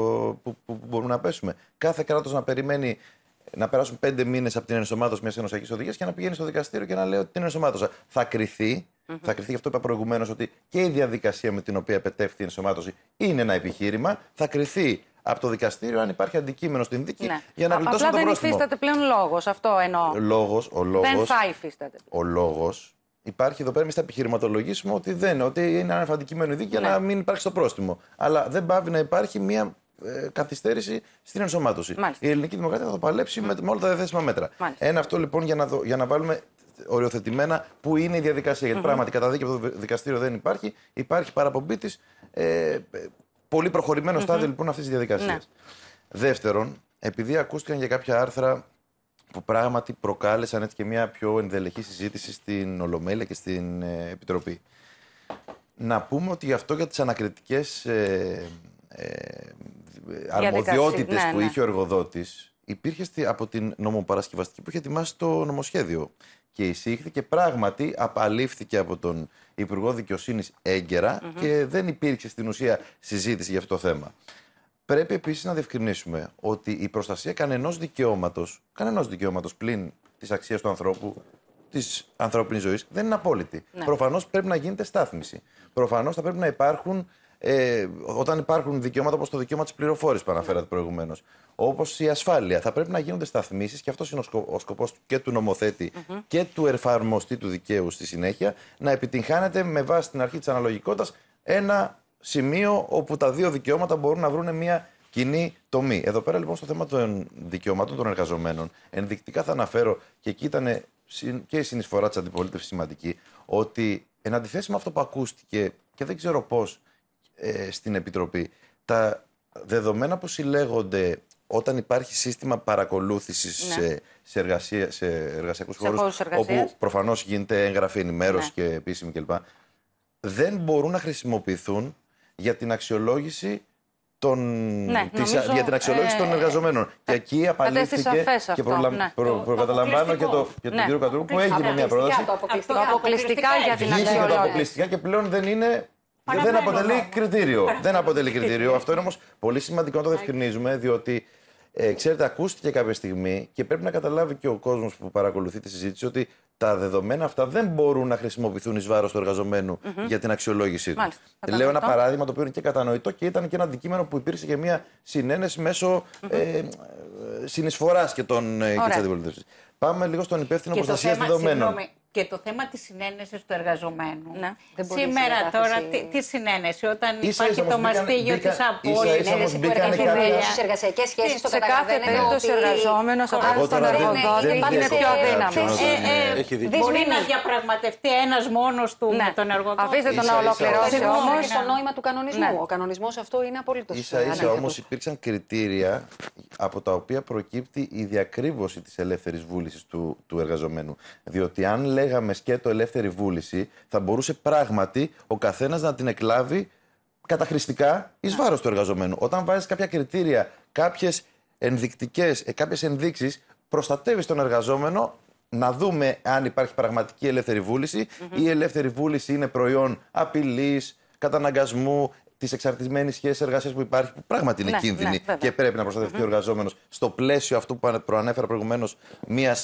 που, που, μπορούμε να πέσουμε. Κάθε κράτος να περιμένει να περάσουν πέντε μήνες από την ενσωμάτωση μιας ενωσιακής οδηγίας και να πηγαίνει στο δικαστήριο και να λέει ότι την ενσωμάτωσα. Θα κρυθει mm-hmm. Θα κρυθεί, γι' αυτό είπα προηγουμένως, ότι και η διαδικασία με την οποία επετεύχθη η ενσωμάτωση είναι ένα επιχείρημα. Θα κρυθεί από το δικαστήριο αν υπάρχει αντικείμενο στην δίκη ναι. για να γλιτώσει το πρόστιμο. Απλά δεν υφίσταται πλέον λόγος, αυτό εννοώ. λόγος, ο λόγος. δεν θα υφίσταται. Ο λόγος υπάρχει εδώ πέρα, εμείς θα επιχειρηματολογήσουμε ότι δεν, ότι είναι ένα αντικείμενο δίκη ναι. για να μην υπάρξει το πρόστιμο. Αλλά δεν πάβει να υπάρχει μια ε, καθυστέρηση στην ενσωμάτωση. Η ελληνική δημοκρατία θα το παλέψει με, με όλα τα διαθέσιμα μέτρα. Μάλιστα. Ένα αυτό λοιπόν για να, για να βάλουμε οριοθετημένα που είναι η διαδικασία. Γιατί mm-hmm. πράγματι κατά δίκαιο το δικαστήριο δεν υπάρχει. Υπάρχει παραπομπή της. Ε, πολύ στάδιο λοιπόν αυτής της διαδικασίας. Ναι. Δεύτερον, επειδή ακούστηκαν για κάποια άρθρα που πράγματι προκάλεσαν έτσι και μια πιο ενδελεχή συζήτηση στην Ολομέλη και στην ε, Επιτροπή. Να πούμε ότι αυτό για τις ανακριτικές ε, ε αρμοδιότητες ναι, που ναι. είχε ο εργοδότης υπήρχε από την νομοπαρασκευαστική που είχε ετοιμάσει το νομοσχέδιο. Και εισήχθη και πράγματι απαλήφθηκε από τον Υπουργό Δικαιοσύνης και δεν υπήρξε στην ουσία συζήτηση για αυτό το θέμα. Πρέπει επίσης να διευκρινίσουμε ότι η προστασία κανενός δικαιώματος, κανενός δικαιώματος πλην της αξίας του ανθρώπου, της ανθρώπινης ζωής, δεν είναι απόλυτη. Ναι. Προφανώς πρέπει να γίνεται στάθμιση. Προφανώς θα πρέπει να υπάρχουν ε, όταν υπάρχουν δικαιώματα όπως το δικαίωμα της πληροφόρησης που αναφέρατε προηγουμένως, όπως η ασφάλεια, θα πρέπει να γίνονται σταθμίσεις και αυτός είναι ο, σκο, ο σκοπός και του νομοθετη και του εφαρμοστή του δικαίου στη συνέχεια, να επιτυγχάνεται με βάση την αρχή της αναλογικότητας ένα σημείο όπου τα δύο δικαιώματα μπορούν να βρουν μια κοινή τομή. Εδώ πέρα λοιπόν στο θέμα των δικαιωμάτων των εργαζομένων, ενδεικτικά θα αναφέρω και εκεί ήταν και η συνεισφορά της αντιπολίτευσης σημαντική, ότι εν αντιθέσει με αυτό που ακούστηκε και δεν ξέρω πώς ε, στην Επιτροπή. Τα δεδομένα που συλλέγονται όταν υπάρχει σύστημα παρακολούθησης ναι. σε, σε, εργασία, σε εργασιακούς χώρου, όπου προφανώς γίνεται έγγραφη ενημέρωση ναι. και επίσημη κλπ., δεν μπορούν να χρησιμοποιηθούν για την αξιολόγηση των, ναι, της, νομίζω, για την αξιολόγηση ε, των εργαζομένων. Και εκεί απαντήθηκε και ναι. προκαταλαμβάνω και, τον ναι. κύριο Κατρού που έγινε μια πρόταση. αποκλειστικά, για την αξιολόγηση. Βγήκε το αποκλειστικά και πλέον δεν είναι δεν αποτελεί κριτήριο. Δεν αποτελεί κριτήριο. Αυτό είναι όμως πολύ σημαντικό να το διευκρινίζουμε, διότι ε, ξέρετε, ακούστηκε κάποια στιγμή και πρέπει να καταλάβει και ο κόσμος που παρακολουθεί τη συζήτηση ότι τα δεδομένα αυτά δεν μπορούν να χρησιμοποιηθούν εις βάρος του εργαζομενου για την αξιολόγησή του. Μάλιστα, Λέω ένα παράδειγμα το οποίο είναι και κατανοητό και ήταν και ένα αντικείμενο που υπήρξε και μια συνένεση μέσω ε, συνεισφοράς και των ε, αντιπολίτευσης. Πάμε λίγο στον υπεύθυνο προστασία δεδομένων και το θέμα της συνένεσης του εργαζομένου. Ναι. Σήμερα να τώρα, τι, τι, συνένεση, όταν ίσα, υπάρχει το μαστίγιο της απόλυτης συνένεση του εργαζομένου. Στις εργασιακές σχέσεις το καταλαβαίνουμε. Σε κάθε περίπτωση ο εργαζόμενος ο στον εργοδότη είναι πιο αδύναμος. Ε, ε, ε, μπορεί να διαπραγματευτεί ένας μόνος του ναι. με τον εργοδότη. Αφήστε τον να ολοκληρώσει όμως. Ναι. το νόημα του κανονισμού. Ο κανονισμός αυτό είναι απολύτως Ίσα ίσα όμως υπήρξαν κριτήρια από τα οποία προκύπτει η διακρύβωση της ελεύθερης βούλησης του εργαζομένου. Διότι αν λέγαμε σκέτο ελεύθερη βούληση, θα μπορούσε πράγματι ο καθένας να την εκλάβει καταχρηστικά εις βάρος του εργαζομένου. Όταν βάζεις κάποια κριτήρια, κάποιες ενδεικτικές, ε, κάποιες ενδείξεις, προστατεύεις τον εργαζόμενο να δούμε αν υπάρχει πραγματική ελεύθερη βούληση. Η ελεύθερη βούληση είναι προϊόν απειλής, καταναγκασμού, της εξαρτημένη σχέσης εργασίας που υπάρχει, που πράγματι είναι ναι, κίνδυνη ναι, και πρέπει να προστατευτεί ο εργαζόμενος στο πλαίσιο αυτού που προανέφερα προηγουμένως, μιας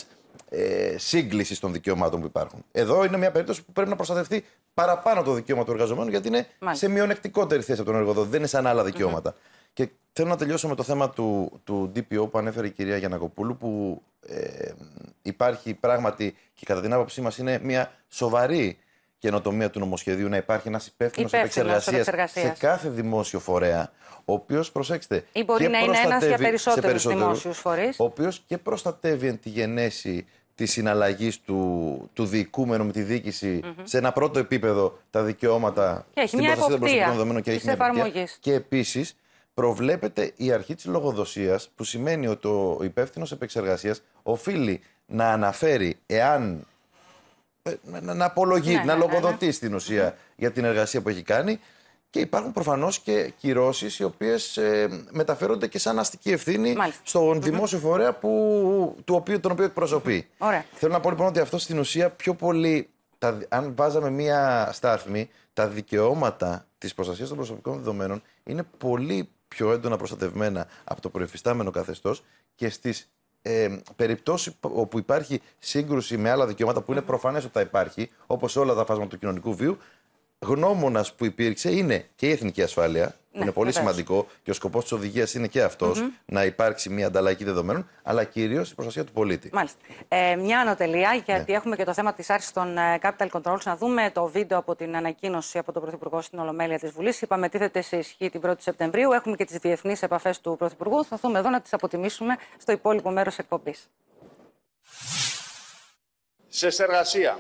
ε, σύγκληση των δικαιωμάτων που υπάρχουν. Εδώ είναι μια περίπτωση που πρέπει να προστατευτεί παραπάνω το δικαίωμα του εργαζομένου, γιατί είναι σε μειονεκτικότερη θέση από τον εργοδότη. Δεν είναι σαν άλλα Και θέλω να τελειώσω με το θέμα του, του DPO που ανέφερε η κυρία Γιανακοπούλου, που ε, υπάρχει πράγματι και κατά την άποψή μας είναι μια σοβαρή καινοτομία του νομοσχεδίου να υπάρχει ένας υπεύθυνος επεξεργασία σε κάθε δημόσιο φορέα, ο οποίος, προσέξτε. ή μπορεί να είναι ένας για περισσότερου δημόσιους φορείς. Ο οποίος και προστατεύει εν τη γενέση της συναλλαγής του, του διοικούμενου με τη διοικηση σε ένα πρώτο επίπεδο τα δικαιώματα και στην προστασία των προσωπικών δεδομένων και έχει μια Και επίσης προβλέπεται η αρχή της λογοδοσίας, που σημαίνει ότι ο υπεύθυνος επεξεργασίας οφείλει να αναφέρει εάν ε, να, να απολογεί, ναι, να ναι, ναι λογοδοτεί ναι. στην ουσία για την εργασία που έχει κάνει. Και υπάρχουν προφανώς και κυρώσεις οι οποίες ε, μεταφέρονται και σαν αστική ευθύνη Μάλιστα. στον δημόσιο φορέα που, του οποίου, τον οποίο εκπροσωπεί. Ωραία. Θέλω να πω λοιπόν ότι αυτό στην ουσία πιο πολύ. Τα, αν βάζαμε μία στάθμη, τα δικαιώματα της προστασίας των προσωπικών δεδομένων είναι πολύ πιο έντονα προστατευμένα από το προεφιστάμενο καθεστώς και στις ε, περιπτώσει όπου υπάρχει σύγκρουση με άλλα δικαιώματα που είναι προφανές ότι θα υπάρχει, όπως όλα τα φάσματα του κοινωνικού βίου, γνώμονας που υπήρξε είναι και η εθνική ασφάλεια, που ναι, είναι πολύ σημαντικό και ο σκοπός της οδηγίας είναι και αυτο να υπάρξει μια ανταλλαγή δεδομένων, αλλά κυρίως η προστασία του πολίτη. Μάλιστα. Ε, μια ανατελειά γιατί ναι. έχουμε και το θέμα της άρσης των ε, capital controls. Να δούμε το βίντεο από την ανακοίνωση από τον Πρωθυπουργό στην Ολομέλεια της Βουλής. Είπαμε, τίθεται σε ισχύ την 1η Σεπτεμβρίου. Έχουμε και τις διεθνείς επαφές του Πρωθυπουργού. Θα δούμε εδώ να τις αποτιμήσουμε στο υπόλοιπο μέρος εκπομπής. Σε συνεργασία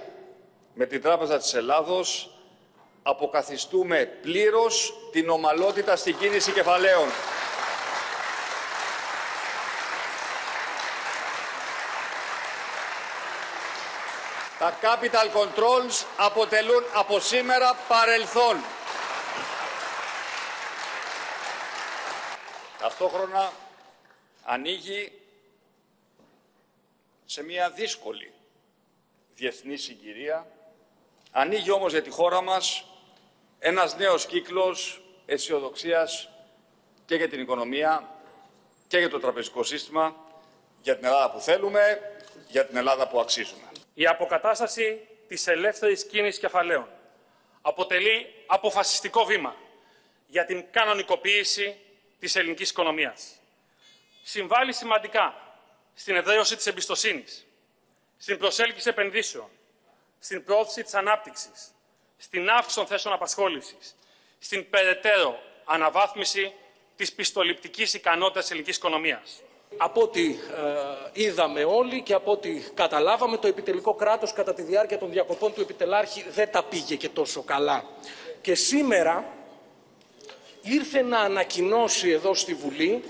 με την Τράπεζα της Ελλάδος αποκαθιστούμε πλήρως την ομαλότητα στην κίνηση κεφαλαίων. Τα capital controls αποτελούν από σήμερα παρελθόν. Ταυτόχρονα ανοίγει σε μια δύσκολη διεθνή συγκυρία, ανοίγει όμως για τη χώρα μας ένας νέος κύκλος αισιοδοξίας και για την οικονομία και για το τραπεζικό σύστημα, για την Ελλάδα που θέλουμε, για την Ελλάδα που αξίζουμε. Η αποκατάσταση της ελεύθερης κίνησης κεφαλαίων αποτελεί αποφασιστικό βήμα για την κανονικοποίηση της ελληνικής οικονομίας. Συμβάλλει σημαντικά στην εδραίωση της εμπιστοσύνης, στην προσέλκυση επενδύσεων, στην πρόθεση της ανάπτυξης, στην αύξηση των θέσεων απασχόλησης, στην περαιτέρω αναβάθμιση της πιστοληπτικής ικανότητας της ελληνικής οικονομίας. Από ό,τι ε, είδαμε όλοι και από ό,τι καταλάβαμε, το επιτελικό κράτος κατά τη διάρκεια των διακοπών του επιτελάρχη δεν τα πήγε και τόσο καλά. Και σήμερα ήρθε να ανακοινώσει εδώ στη Βουλή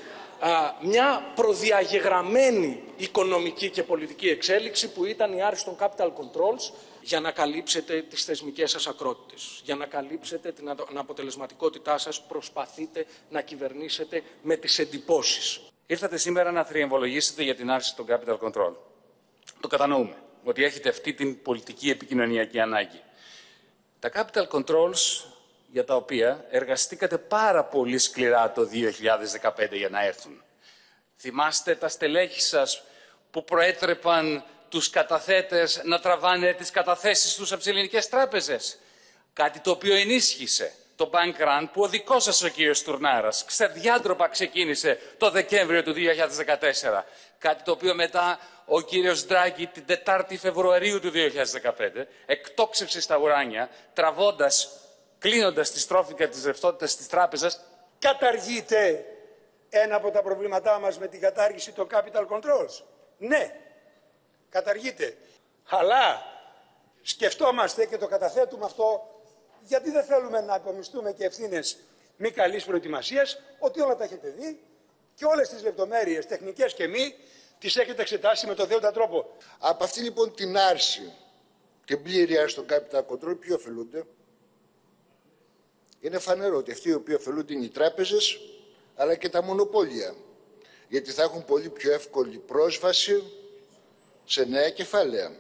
μια προδιαγεγραμμένη οικονομική και πολιτική εξέλιξη που ήταν η Ariston Capital Controls για να καλύψετε τις θεσμικές σας ακρότητες, για να καλύψετε την αποτελεσματικότητά σας, προσπαθείτε να κυβερνήσετε με τις εντυπώσεις. Ήρθατε σήμερα να θριαμβολογήσετε για την άρση των capital control. Το κατανοούμε, ότι έχετε αυτή την πολιτική επικοινωνιακή ανάγκη. Τα capital controls για τα οποία εργαστήκατε πάρα πολύ σκληρά το 2015 για να έρθουν. Θυμάστε τα στελέχη σας που προέτρεπαν τους καταθέτες να τραβάνε τις καταθέσεις τους από τις ελληνικές τράπεζες. Κάτι το οποίο ενίσχυσε το bank run που ο δικός σας ο κύριος Τουρνάρας ξεδιάντροπα ξεκίνησε το Δεκέμβριο του 2014. Κάτι το οποίο μετά ο κύριος Ντράγκη την 4η Φεβρουαρίου του 2015 εκτόξευσε στα ουράνια τραβώντας, κλείνοντας τη στρόφικα της ρευστότητας της τράπεζας καταργείται ένα από τα προβλήματά μας με την κατάργηση των capital controls. Ναι, καταργείται. Αλλά σκεφτόμαστε και το καταθέτουμε αυτό γιατί δεν θέλουμε να απομιστούμε και ευθύνες μη καλής προετοιμασίας, ότι όλα τα έχετε δει και όλες τις λεπτομέρειες, τεχνικές και μη, τις έχετε εξετάσει με το δέοντα τρόπο. Από αυτή λοιπόν την άρση και πλήρη άρση των capital control, ποιοι ωφελούνται. Είναι φανερό ότι αυτοί οι οποίοι ωφελούνται είναι οι τράπεζες, αλλά και τα μονοπόλια. Γιατί θα έχουν πολύ πιο εύκολη πρόσβαση σε νέα κεφάλαια.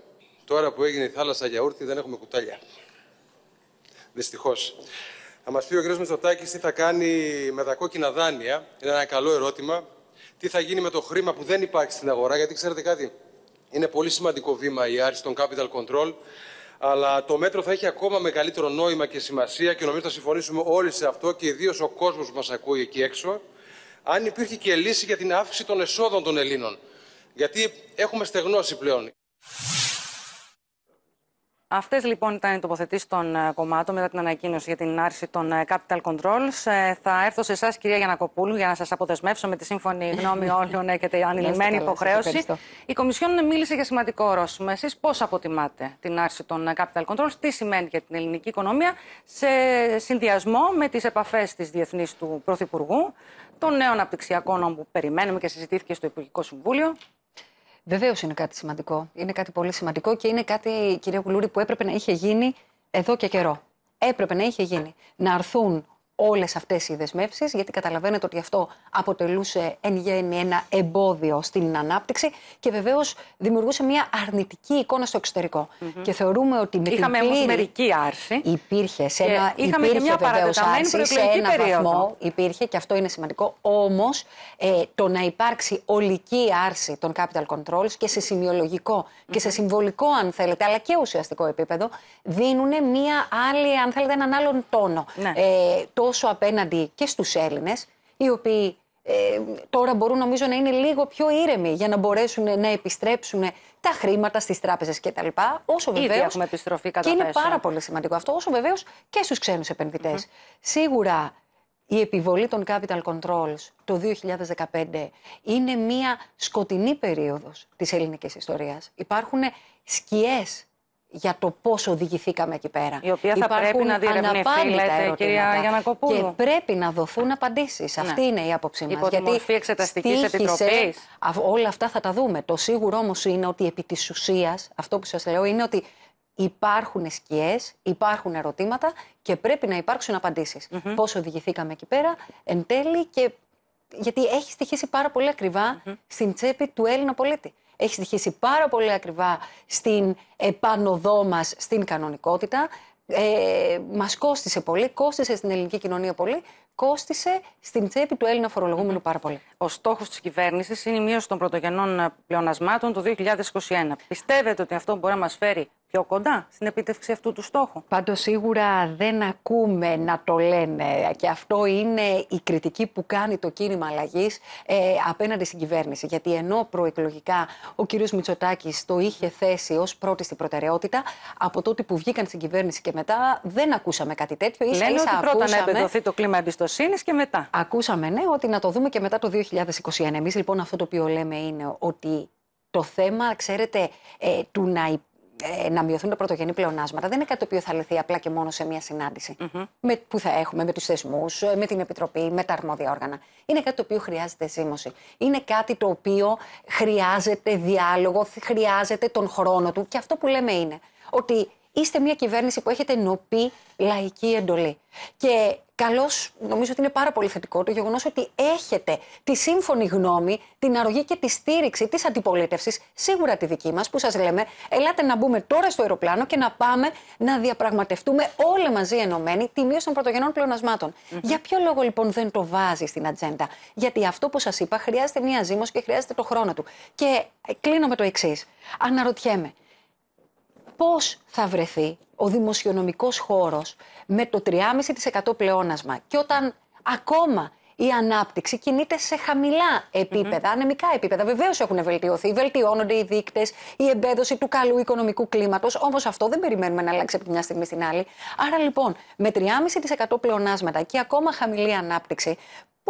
Τώρα που έγινε η θάλασσα για δεν έχουμε κουτάλια. Δυστυχώς. Θα μας πει ο κ. Μητσοτάκης τι θα κάνει με τα κόκκινα δάνεια. Είναι ένα καλό ερώτημα. Τι θα γίνει με το χρήμα που δεν υπάρχει στην αγορά, γιατί ξέρετε κάτι. Είναι πολύ σημαντικό βήμα η άρση των capital control. Αλλά το μέτρο θα έχει ακόμα μεγαλύτερο νόημα και σημασία και νομίζω θα συμφωνήσουμε όλοι σε αυτό και ιδίως ο κόσμος που μας ακούει εκεί έξω. Αν υπήρχε και λύση για την αύξηση των εσόδων των Ελλήνων γιατί έχουμε στεγνώσει πλέον. Αυτές λοιπόν ήταν οι τοποθετήσεις των ε, κομμάτων μετά την ανακοίνωση για την άρση των ε, capital controls. Ε, θα έρθω σε εσάς, κυρία Γιανακοπούλου, για να σας αποδεσμεύσω με τη σύμφωνη γνώμη όλων και την ανηλυμένη υποχρέωση. Η Κομισιόν μίλησε για σημαντικό ορόσημο. Εσείς πώς αποτιμάτε την άρση των capital controls, τι σημαίνει για την ελληνική οικονομία, σε συνδυασμό με τις επαφές της διεθνής του Πρωθυπουργού, των νέων απτυξιακών που περιμένουμε και συζητήθηκε στο Υπουργικό Συμβούλιο, Βεβαίως είναι κάτι σημαντικό. Είναι κάτι πολύ σημαντικό και είναι κάτι, κυρία Γουλούρη, που έπρεπε να είχε γίνει εδώ και καιρό. Έπρεπε να είχε γίνει. Να αρθούν όλες αυτές οι δεσμεύσεις, γιατί καταλαβαίνετε ότι αυτό αποτελούσε εν γέννη ένα εμπόδιο στην ανάπτυξη και βεβαίως δημιουργούσε μια αρνητική εικόνα στο εξωτερικο Και θεωρούμε ότι με Είχαμε την μερική άρση. Υπήρχε σε ένα. υπήρχε μια άρση σε ένα περίοδο. βαθμό. Υπήρχε και αυτό είναι σημαντικό. Όμως ε, το να υπάρξει ολική άρση των capital controls και σε σημειολογικο και σε συμβολικό, αν θέλετε, αλλά και ουσιαστικό επίπεδο, δίνουν μια άλλη, αν θέλετε, έναν άλλον τόνο. Ναι. Ε, το τόσο απέναντι και στους Έλληνες, οι οποίοι ε, τώρα μπορούν νομίζω να είναι λίγο πιο ήρεμοι για να μπορέσουν να επιστρέψουν τα χρήματα στις τράπεζες κτλ. Όσο βεβαίω. βεβαίως, έχουμε επιστροφή είναι πάρα πολύ σημαντικό αυτό, όσο βεβαίως και στους ξένους επενδυτές. Σίγουρα η επιβολή των capital controls το 2015 είναι μια σκοτεινή περίοδος της ελληνικής ιστορίας. Υπάρχουν σκιές για το πώς οδηγηθήκαμε εκεί πέρα. Η οποία θα Υπάρχουν πρέπει να διερευνηθεί, λέτε, κυρία Γιανακοπούλου. Και πρέπει να δοθούν απαντήσεις. Ναι. Αυτή είναι η άποψή μας. Γιατί μορφή εξεταστικής επιτροπή. Όλα αυτά θα τα δούμε. Το σίγουρο όμως είναι ότι επί της ουσίας, αυτό που σας λέω είναι ότι υπάρχουν σκιές, υπάρχουν ερωτήματα και πρέπει να υπάρξουν απαντήσεις. Mm-hmm. Πώς οδηγηθήκαμε εκεί πέρα, εν τέλει και. Γιατί έχει στοιχήσει πάρα πολύ στην τσέπη του Έλληνα πολίτη έχει στοιχήσει πάρα πολύ ακριβά στην επάνωδό μας στην κανονικότητα. Ε, μας κόστησε πολύ, κόστησε στην ελληνική κοινωνία πολύ, κόστησε στην τσέπη του Έλληνα φορολογούμενου πάρα πολύ. Ο στόχος της κυβέρνησης είναι η μείωση των πρωτογενών πλεονασμάτων το 2021. Πιστεύετε ότι αυτό μπορεί να μας φέρει πιο κοντά στην επίτευξη αυτού του στόχου. Πάντως σίγουρα δεν ακούμε να το λένε. Και αυτό είναι η κριτική που κάνει το κίνημα αλλαγής ε, απέναντι στην κυβέρνηση. Γιατί ενώ προεκλογικά ο κ. Μητσοτάκης το είχε θέσει ως πρώτη στην προτεραιότητα, από τότε που βγήκαν στην κυβέρνηση και μετά δεν ακούσαμε κάτι τέτοιο. Ίσα, λένε ίσα, ότι πρώτα να επιδοθεί το κλίμα εμπιστοσύνης και μετά. Ακούσαμε, ναι, ότι να το δούμε και μετά το 2021. Εμείς λοιπόν αυτό το οποίο λέμε είναι ότι το θέμα, ξέρετε, ε, του να υπάρχει ε, να μειωθούν τα πρωτογενή πλεονάσματα δεν είναι κάτι το οποίο θα λυθεί απλά και μόνο σε μία με, που θα έχουμε με τους θεσμούς, ε, με την Επιτροπή, με τα αρμόδια όργανα. Είναι κάτι το οποίο χρειάζεται σήμωση. Είναι κάτι το οποίο χρειάζεται διάλογο, χρειάζεται τον χρόνο του και αυτό που λέμε είναι ότι είστε μια κυβέρνηση που έχετε νοπή λαϊκή εντολή. Και καλώς νομίζω ότι είναι πάρα πολύ θετικό το γεγονός ότι έχετε τη σύμφωνη γνώμη, την αρρωγή και τη στήριξη της αντιπολίτευσης, σίγουρα τη δική μας, που σας λέμε, ελάτε να μπούμε τώρα στο αεροπλάνο και να πάμε να διαπραγματευτούμε όλοι μαζί ενωμένοι τη μείωση των πρωτογενών Για ποιο λόγο λοιπόν δεν το βάζει στην ατζέντα, Γιατί αυτό που σας είπα χρειάζεται μια ζήμωση και χρειάζεται το χρόνο του. Και κλείνω με το εξής. Αναρωτιέμαι, πώς θα βρεθεί ο δημοσιονομικός χώρος με το 3,5% πλεόνασμα και όταν ακόμα η ανάπτυξη κινείται σε χαμηλά επίπεδα, ανεμικά επίπεδα. Βεβαίως έχουν βελτιωθεί, βελτιώνονται οι δείκτες, η εμπέδωση του καλού οικονομικού κλίματος. Όμως αυτό δεν περιμένουμε να αλλάξει από τη μια στιγμή στην άλλη. Άρα λοιπόν, με 3,5% πλεονάσματα και ακόμα χαμηλή ανάπτυξη,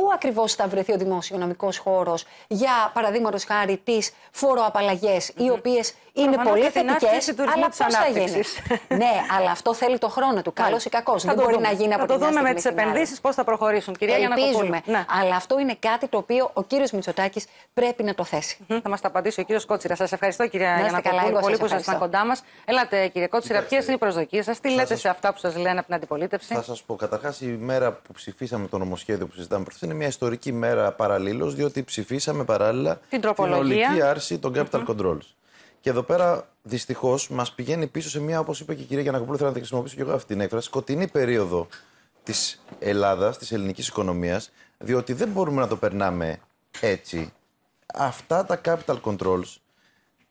πού ακριβώς θα βρεθεί ο δημοσιονομικός χώρος για παραδείγματος χάρη τις φοροαπαλλαγές, mm-hmm. οι οποίες είναι Προφανώς πολύ θετικέ, αλλά πώς θα γίνει. ναι, αλλά αυτό θέλει το χρόνο του. Καλός ή κακό. Δεν μπορεί δούμε. να γίνει από θα την Θα το δούμε με τις επενδύσεις πώς θα προχωρήσουν, κυρία Ελπίζουμε. Ναι. Αλλά αυτό είναι κάτι το οποίο ο κύριος Μητσοτάκης πρέπει να το θέσει. Mm-hmm. Θα μας τα απαντήσει ο κύριος Κότσιρα. Σας ευχαριστώ, κυρία Γιανακοπούλου, πολύ που ήσασταν κοντά μας. Ελάτε, κύριε Κότσιρα, ποιες είναι οι προσδοκίες σας, τι λέτε σε αυτά που σας λένε από την αντιπολίτευση. Θα σας πω, καταρχάς η μέρα που ψηφίσαμε το νομοσχέδιο που συζητάμε προ είναι μια ιστορική μέρα παραλλήλως, διότι ψηφίσαμε παράλληλα την, την ολική άρση των capital controls. Και εδώ πέρα δυστυχώς μας πηγαίνει πίσω σε μια, όπως είπε και η κυρία Γιανακοπούλου, θέλω να τη χρησιμοποιήσω και εγώ αυτή την έκφραση, σκοτεινή περίοδο της Ελλάδας, της ελληνικής οικονομίας, διότι δεν μπορούμε να το περνάμε έτσι. Αυτά τα capital controls,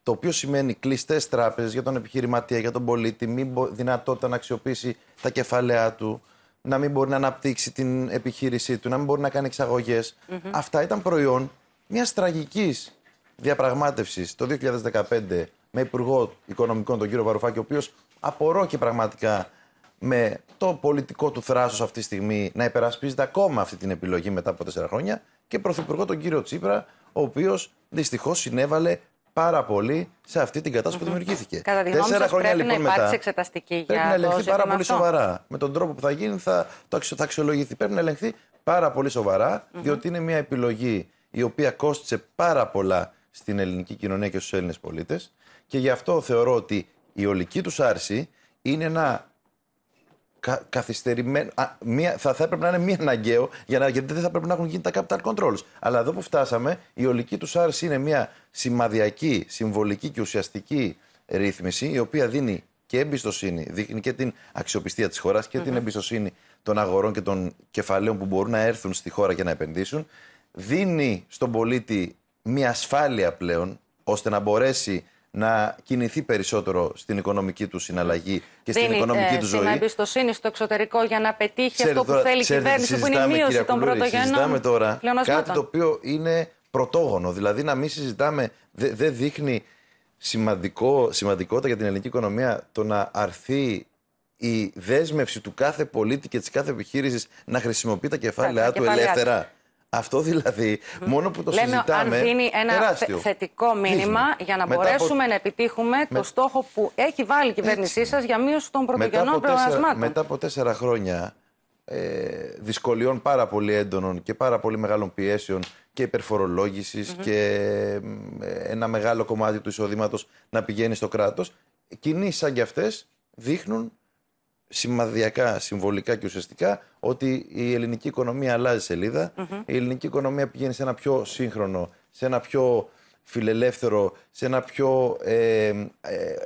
το οποίο σημαίνει κλειστές τράπεζες για τον επιχειρηματία, για τον πολίτη, μη δυνατότητα να αξιοποιήσει τα κεφάλαιά του, να μην μπορεί να αναπτύξει την επιχείρησή του, να μην μπορεί να κάνει εξαγωγές. Αυτά ήταν προϊόν μιας τραγικής διαπραγμάτευσης το 2015 με Υπουργό Οικονομικών, τον κύριο Βαρουφάκη, ο οποίος απορώ και πραγματικά με το πολιτικό του θράσος αυτή τη στιγμή να υπερασπίζεται ακόμα αυτή την επιλογή μετά από τέσσερα χρόνια και πρωθυπουργό τον κύριο Τσίπρα, ο οποίος δυστυχώς συνέβαλε πάρα πολύ σε αυτή την κατάσταση που δημιουργήθηκε. Κατά τη γνώμη σας, πρέπει λοιπόν, να υπάρξει εξεταστική για Πρέπει να ελεγχθεί πάρα πολύ σοβαρά. Με τον τρόπο που θα γίνει θα, το αξιο, θα αξιολογηθεί. Πρέπει να ελεγχθεί πάρα πολύ διότι είναι μια επιλογή η οποία κόστησε πάρα πολλά στην ελληνική κοινωνία και στους Έλληνες πολίτες και γι' αυτό θεωρώ ότι η ολική τους άρση είναι να κα, καθυστερημένο. μία, θα, θα έπρεπε να είναι μη αναγκαίο για να, γιατί δεν θα πρέπει να έχουν γίνει τα capital controls. Αλλά εδώ που φτάσαμε, η ολική του άρση είναι μια σημαδιακή, συμβολική και ουσιαστική ρύθμιση, η οποία δίνει και εμπιστοσύνη, δείχνει και την αξιοπιστία της χώρας και την εμπιστοσύνη των αγορών και των κεφαλαίων που μπορούν να έρθουν στη χώρα και να επενδύσουν. Δίνει στον πολίτη μια ασφάλεια πλέον, ώστε να μπορέσει να κινηθεί περισσότερο στην οικονομική του συναλλαγή και στην οικονομική ε, του ζωή. Δίνει εμπιστοσύνη στο εξωτερικό για να πετύχει αυτό που θέλει η κυβέρνηση, που είναι η μείωση των πρωτογενών. Συζητάμε τώρα κάτι το οποίο είναι πρωτόγονο. Δηλαδή να μην συζητάμε, δεν δε δείχνει σημαντικό, σημαντικότητα για την ελληνική οικονομία το να αρθεί η δέσμευση του κάθε πολίτη και της κάθε επιχείρησης να χρησιμοποιεί τα κεφάλαιά του ελεύθερα. Αυτό δηλαδή, μόνο που το Λέμε, Αν δίνει ένα θετικό μήνυμα για να μπορέσουμε να επιτύχουμε το στόχο που έχει βάλει η κυβέρνησή σας για μείωση των πρωτογενών πλεονασμάτων. Μετά από τέσσερα χρόνια ε, δυσκολιών πάρα πολύ έντονων και πάρα πολύ μεγάλων πιέσεων και υπερφορολογηση και ε, ένα μεγάλο κομμάτι του εισοδήματος να πηγαίνει στο κράτος, κινήσει σαν κι αυτές δείχνουν σημαδιακά, συμβολικά και ουσιαστικά ότι η ελληνική οικονομία αλλάζει σελίδα. Mm Η ελληνική οικονομία πηγαίνει σε ένα πιο σύγχρονο, σε ένα πιο φιλελεύθερο, σε ένα πιο ε, ε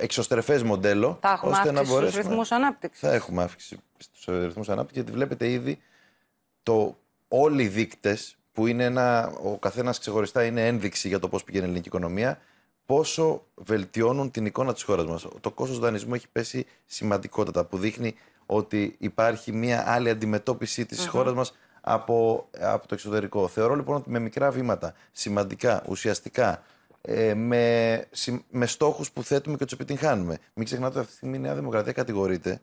εξωστρεφές μοντέλο. Θα έχουμε ώστε αύξηση να μπορέσουμε... στους ρυθμούς ανάπτυξης. Θα έχουμε αύξηση στους ρυθμούς ανάπτυξης, γιατί βλέπετε ήδη το όλοι οι δείκτες που είναι ένα, ο καθένας ξεχωριστά είναι ένδειξη για το πώς πηγαίνει η ελληνική οικονομία, πόσο βελτιώνουν την εικόνα της χώρας μας. Το κόστος δανεισμού έχει πέσει σημαντικότατα, που δείχνει ότι υπάρχει μια άλλη αντιμετώπιση της mm-hmm. χώρας μας από, από το εξωτερικό. Θεωρώ λοιπόν ότι με μικρά βήματα, σημαντικά, ουσιαστικά, ε, με, με στόχους που θέτουμε και τους επιτυγχάνουμε. Μην ξεχνάτε ότι αυτή τη στιγμή η Νέα Δημοκρατία κατηγορείται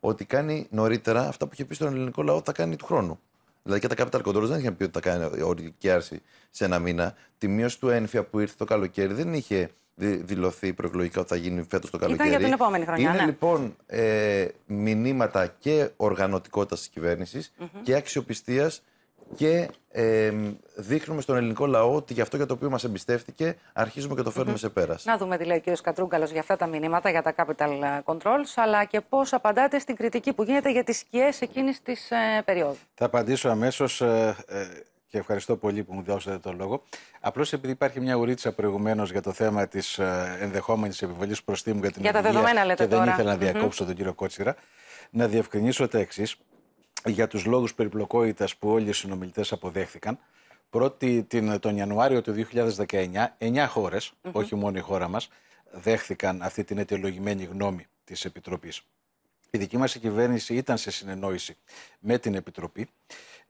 ότι κάνει νωρίτερα αυτά που είχε πει στον ελληνικό λαό θα κάνει του χρόνου. Δηλαδή και τα capital controls δεν είχαν πει ότι θα κάνει ορική άρση σε ένα μήνα. Τη μείωση του ένφια που ήρθε το καλοκαίρι δεν είχε δηλωθεί προεκλογικά ότι θα γίνει φέτος το καλοκαίρι. Ήταν για την επόμενη χρονιά. Είναι ναι. λοιπόν ε, μηνύματα και οργανωτικότητας της κυβερνηση και αξιοπιστίας και ε, δείχνουμε στον ελληνικό λαό ότι γι' αυτό για το οποίο μας εμπιστεύτηκε αρχίζουμε και το φερνουμε σε πέρας. Να δούμε τι δηλαδή, λέει ο κ. Κατρούγκαλος για αυτά τα μηνύματα, για τα capital ε, controls, αλλά και πώς απαντάτε στην κριτική που γίνεται για τις σκιές εκείνης της ε, περίοδου. Θα απαντήσω αμέσως. Ε, ε και ευχαριστώ πολύ που μου δώσατε τον λόγο. Απλώς επειδή υπάρχει μια ουρίτσα προηγουμένως για το θέμα της ε, ενδεχόμενης επιβολής προστίμου για την για τα δεδομένα, λέτε και τώρα. δεν ήθελα να διακόψω mm-hmm. τον κύριο Κότσιρα, να διευκρινίσω τα εξής για τους λόγους περιπλοκότητας που όλοι οι συνομιλητές αποδέχθηκαν. Πρώτη, την, τον Ιανουάριο του 2019, 9 χώρε, mm mm-hmm. όχι μόνο η χώρα μας, δέχθηκαν αυτή την αιτιολογημένη γνώμη της Επιτροπής η δική μας κυβέρνηση ήταν σε συνεννόηση με την Επιτροπή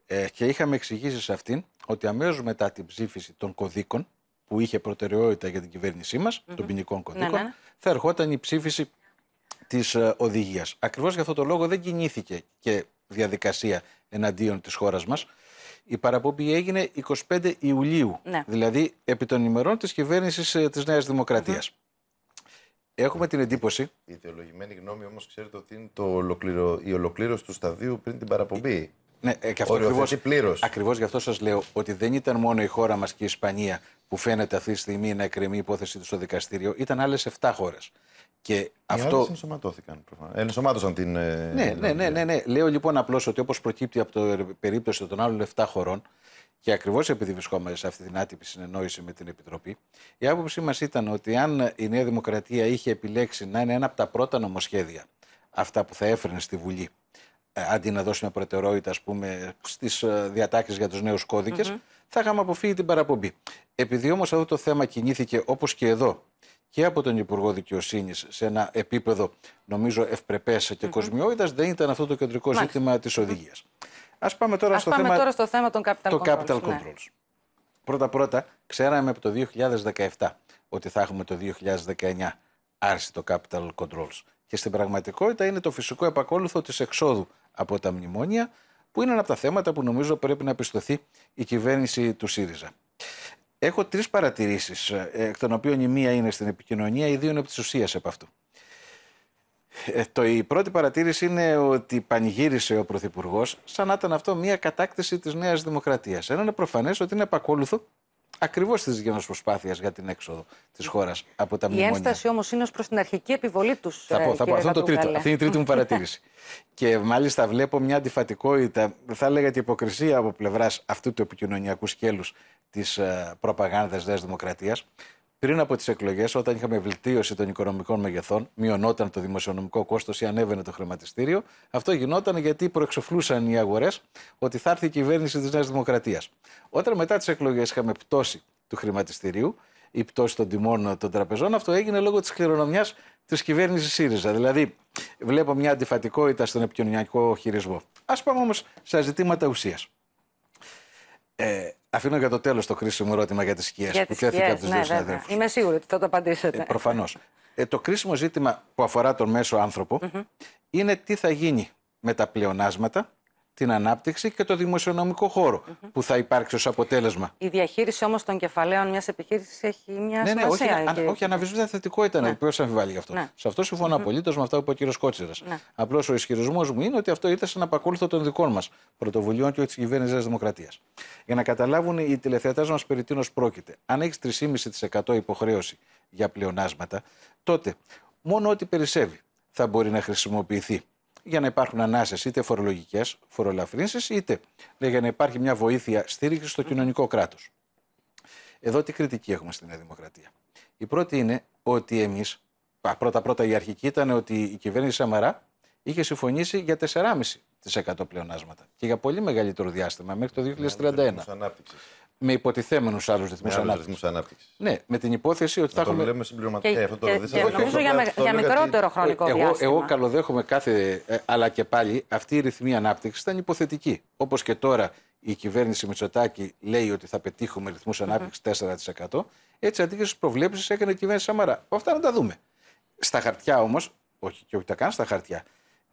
ε, και είχαμε εξηγήσει σε αυτήν ότι αμέσως μετά την ψήφιση των κωδίκων που είχε προτεραιότητα για την κυβέρνησή μας, mm-hmm. των ποινικών ναι, κωδίκων, ναι. θα ερχόταν η ψήφιση της ε, οδηγίας. Ακριβώς για αυτό το λόγο δεν κινήθηκε και διαδικασία εναντίον της χώρας μας. Η παραπομπή έγινε 25 Ιουλίου, ναι. δηλαδή επί των ημερών της κυβέρνησης ε, της Νέας Έχουμε την εντύπωση. Η ιδεολογημένη γνώμη όμως ξέρετε ότι είναι το η ολοκλήρωση του σταδίου πριν την παραπομπή. Ναι, ε, και αυτό ακριβώ. Ακριβώς γι' αυτό σας λέω ότι δεν ήταν μόνο η χώρα μας και η Ισπανία που φαίνεται αυτή τη στιγμή να εκκρεμεί η υπόθεση του στο δικαστήριο, ήταν άλλες 7 χώρες. Και Οι αυτό... ενσωματώθηκαν προφανώς. Ε, ενσωμάτωσαν ε, ναι, την. Ναι, ναι, ναι, ναι, ναι. Λέω λοιπόν απλώς ότι όπως προκύπτει από το περίπτωση των άλλων 7 χωρών, και ακριβώς επειδή βρισκόμαστε σε αυτή την άτυπη συνεννόηση με την Επιτροπή, η άποψή μας ήταν ότι αν η Νέα Δημοκρατία είχε επιλέξει να είναι ένα από τα πρώτα νομοσχέδια, αυτά που θα έφερνε στη Βουλή, ε, αντί να δώσει μια προτεραιότητα στι διατάξεις για τους νέους κώδικες, mm-hmm. θα είχαμε αποφύγει την παραπομπή. Επειδή όμως αυτό το θέμα κινήθηκε όπως και εδώ και από τον Υπουργό Δικαιοσύνης σε ένα επίπεδο νομίζω ευπρεπές και mm δεν ήταν αυτό το κεντρικό ζήτημα της οδηγίας. Ας πάμε, τώρα, Ας στο πάμε θέμα... τώρα στο θέμα των capital το controls. Πρώτα-πρώτα, ναι. ξέραμε από το 2017 ότι θα έχουμε το 2019 άρση το capital controls. Και στην πραγματικότητα είναι το φυσικό επακόλουθο της εξόδου από τα μνημόνια, που είναι ένα από τα θέματα που νομίζω πρέπει να πιστωθεί η κυβέρνηση του ΣΥΡΙΖΑ. Έχω τρεις παρατηρήσεις, ε, εκ των οποίων η μία είναι στην επικοινωνία, οι δύο είναι από τη ουσία από αυτού. Ε, το, η πρώτη παρατήρηση είναι ότι πανηγύρισε ο Πρωθυπουργός, σαν να ήταν αυτό μια κατάκτηση της Νέας Δημοκρατίας. Ένα είναι προφανές ότι είναι επακόλουθο ακριβώς της δικής προσπάθειας για την έξοδο της χώρας από τα μνημόνια. Η ένσταση όμως είναι ως προς την αρχική επιβολή τους. Θα ε, πω, θα πω. Αυτό το τρίτο, αυτή είναι η τρίτη μου παρατήρηση. και μάλιστα βλέπω μια αντιφατικότητα, θα λέγατε υποκρισία από πλευράς αυτού του επικοινωνιακού σκέλους της ε, προπαγάνδας Νέας Δημοκρατίας. Πριν από τις εκλογές, όταν είχαμε βελτίωση των οικονομικών μεγεθών, μειωνόταν το δημοσιονομικό κόστος ή ανέβαινε το χρηματιστήριο. Αυτό γινόταν γιατί προεξοφλούσαν οι αγορές ότι θα έρθει η κυβέρνηση της Νέας Δημοκρατίας. Όταν μετά τις εκλογές είχαμε πτώση του χρηματιστηρίου, η πτώση των τιμών των τραπεζών, αυτό έγινε λόγω της κληρονομιάς της κυβέρνησης ΣΥΡΙΖΑ. Δηλαδή, βλέπω μια αντιφατικότητα στον επικοινωνιακό χειρισμό. Ας πάμε όμως στα ζητήματα ουσίας. Ε, αφήνω για το τέλος το κρίσιμο ερώτημα για τις σκιές που τέθηκε από τους δύο ναι, συναδέλφους. Είμαι σίγουρη ότι θα το απαντήσετε. Ε, Προφανώς. Ε, το κρίσιμο ζήτημα που αφορά τον μέσο είναι τι θα γίνει με τα πλεονάσματα την ανάπτυξη και το δημοσιονομικό χώρο που θα υπάρξει ως αποτέλεσμα. Η διαχείριση όμως των κεφαλαίων μιας επιχείρησης έχει μια ναι, ναι σημασία. όχι, αν, όχι θετικό ήταν. Ναι. Ποιος αμφιβάλλει γι' αυτό. Ναι. Σε αυτό συμφωνώ mm -hmm. απολύτως με αυτά που είπε ο κύριος Κότσιρας. Ναι. Απλώς ο ισχυρισμός μου είναι ότι αυτό ήρθε σαν απακόλουθο των δικών μας πρωτοβουλειών και όχι της κυβέρνησης τη Δημοκρατίας. Για να καταλάβουν οι τηλεθεατές μας περί τίνος πρόκειται. Αν έχεις 3,5% υποχρέωση για πλεονάσματα, τότε μόνο ό,τι περισσεύει θα μπορεί να χρησιμοποιηθεί για να υπάρχουν ανάσες είτε φορολογικές φορολαφρύνσεις είτε λέει, για να υπάρχει μια βοήθεια στήριξης στο κοινωνικό κράτος. Εδώ τι κριτική έχουμε στην Δημοκρατία. Η πρώτη είναι εμείς, εμεί, πρώτα-πρώτα η αρχική ήταν ότι η κυβέρνηση Σαμαρά είχε συμφωνήσει για 4,5% πλεονάσματα και για πολύ μεγαλύτερο διάστημα μέχρι το 2031. Με υποτιθέμενους άλλους ρυθμούς ανάπτυξη. Ναι, με την υπόθεση ότι θα έχουμε. Το λέμε συμπληρωματικά. Αυτό το Νομίζω για μικρότερο χρονικό διάστημα. Εγώ καλοδέχομαι κάθε. Ε, αλλά και πάλι αυτή η ρυθμή ανάπτυξης ήταν υποθετική. Όπως και τώρα η κυβέρνηση Μητσοτάκη λέει ότι θα πετύχουμε ρυθμούς ανάπτυξη 4%. Έτσι, τις προβλέψεις έκανε η κυβέρνηση Σαμαρά. Αυτά να τα δούμε. Στα χαρτιά όμως, όχι και όχι τα καν στα χαρτιά,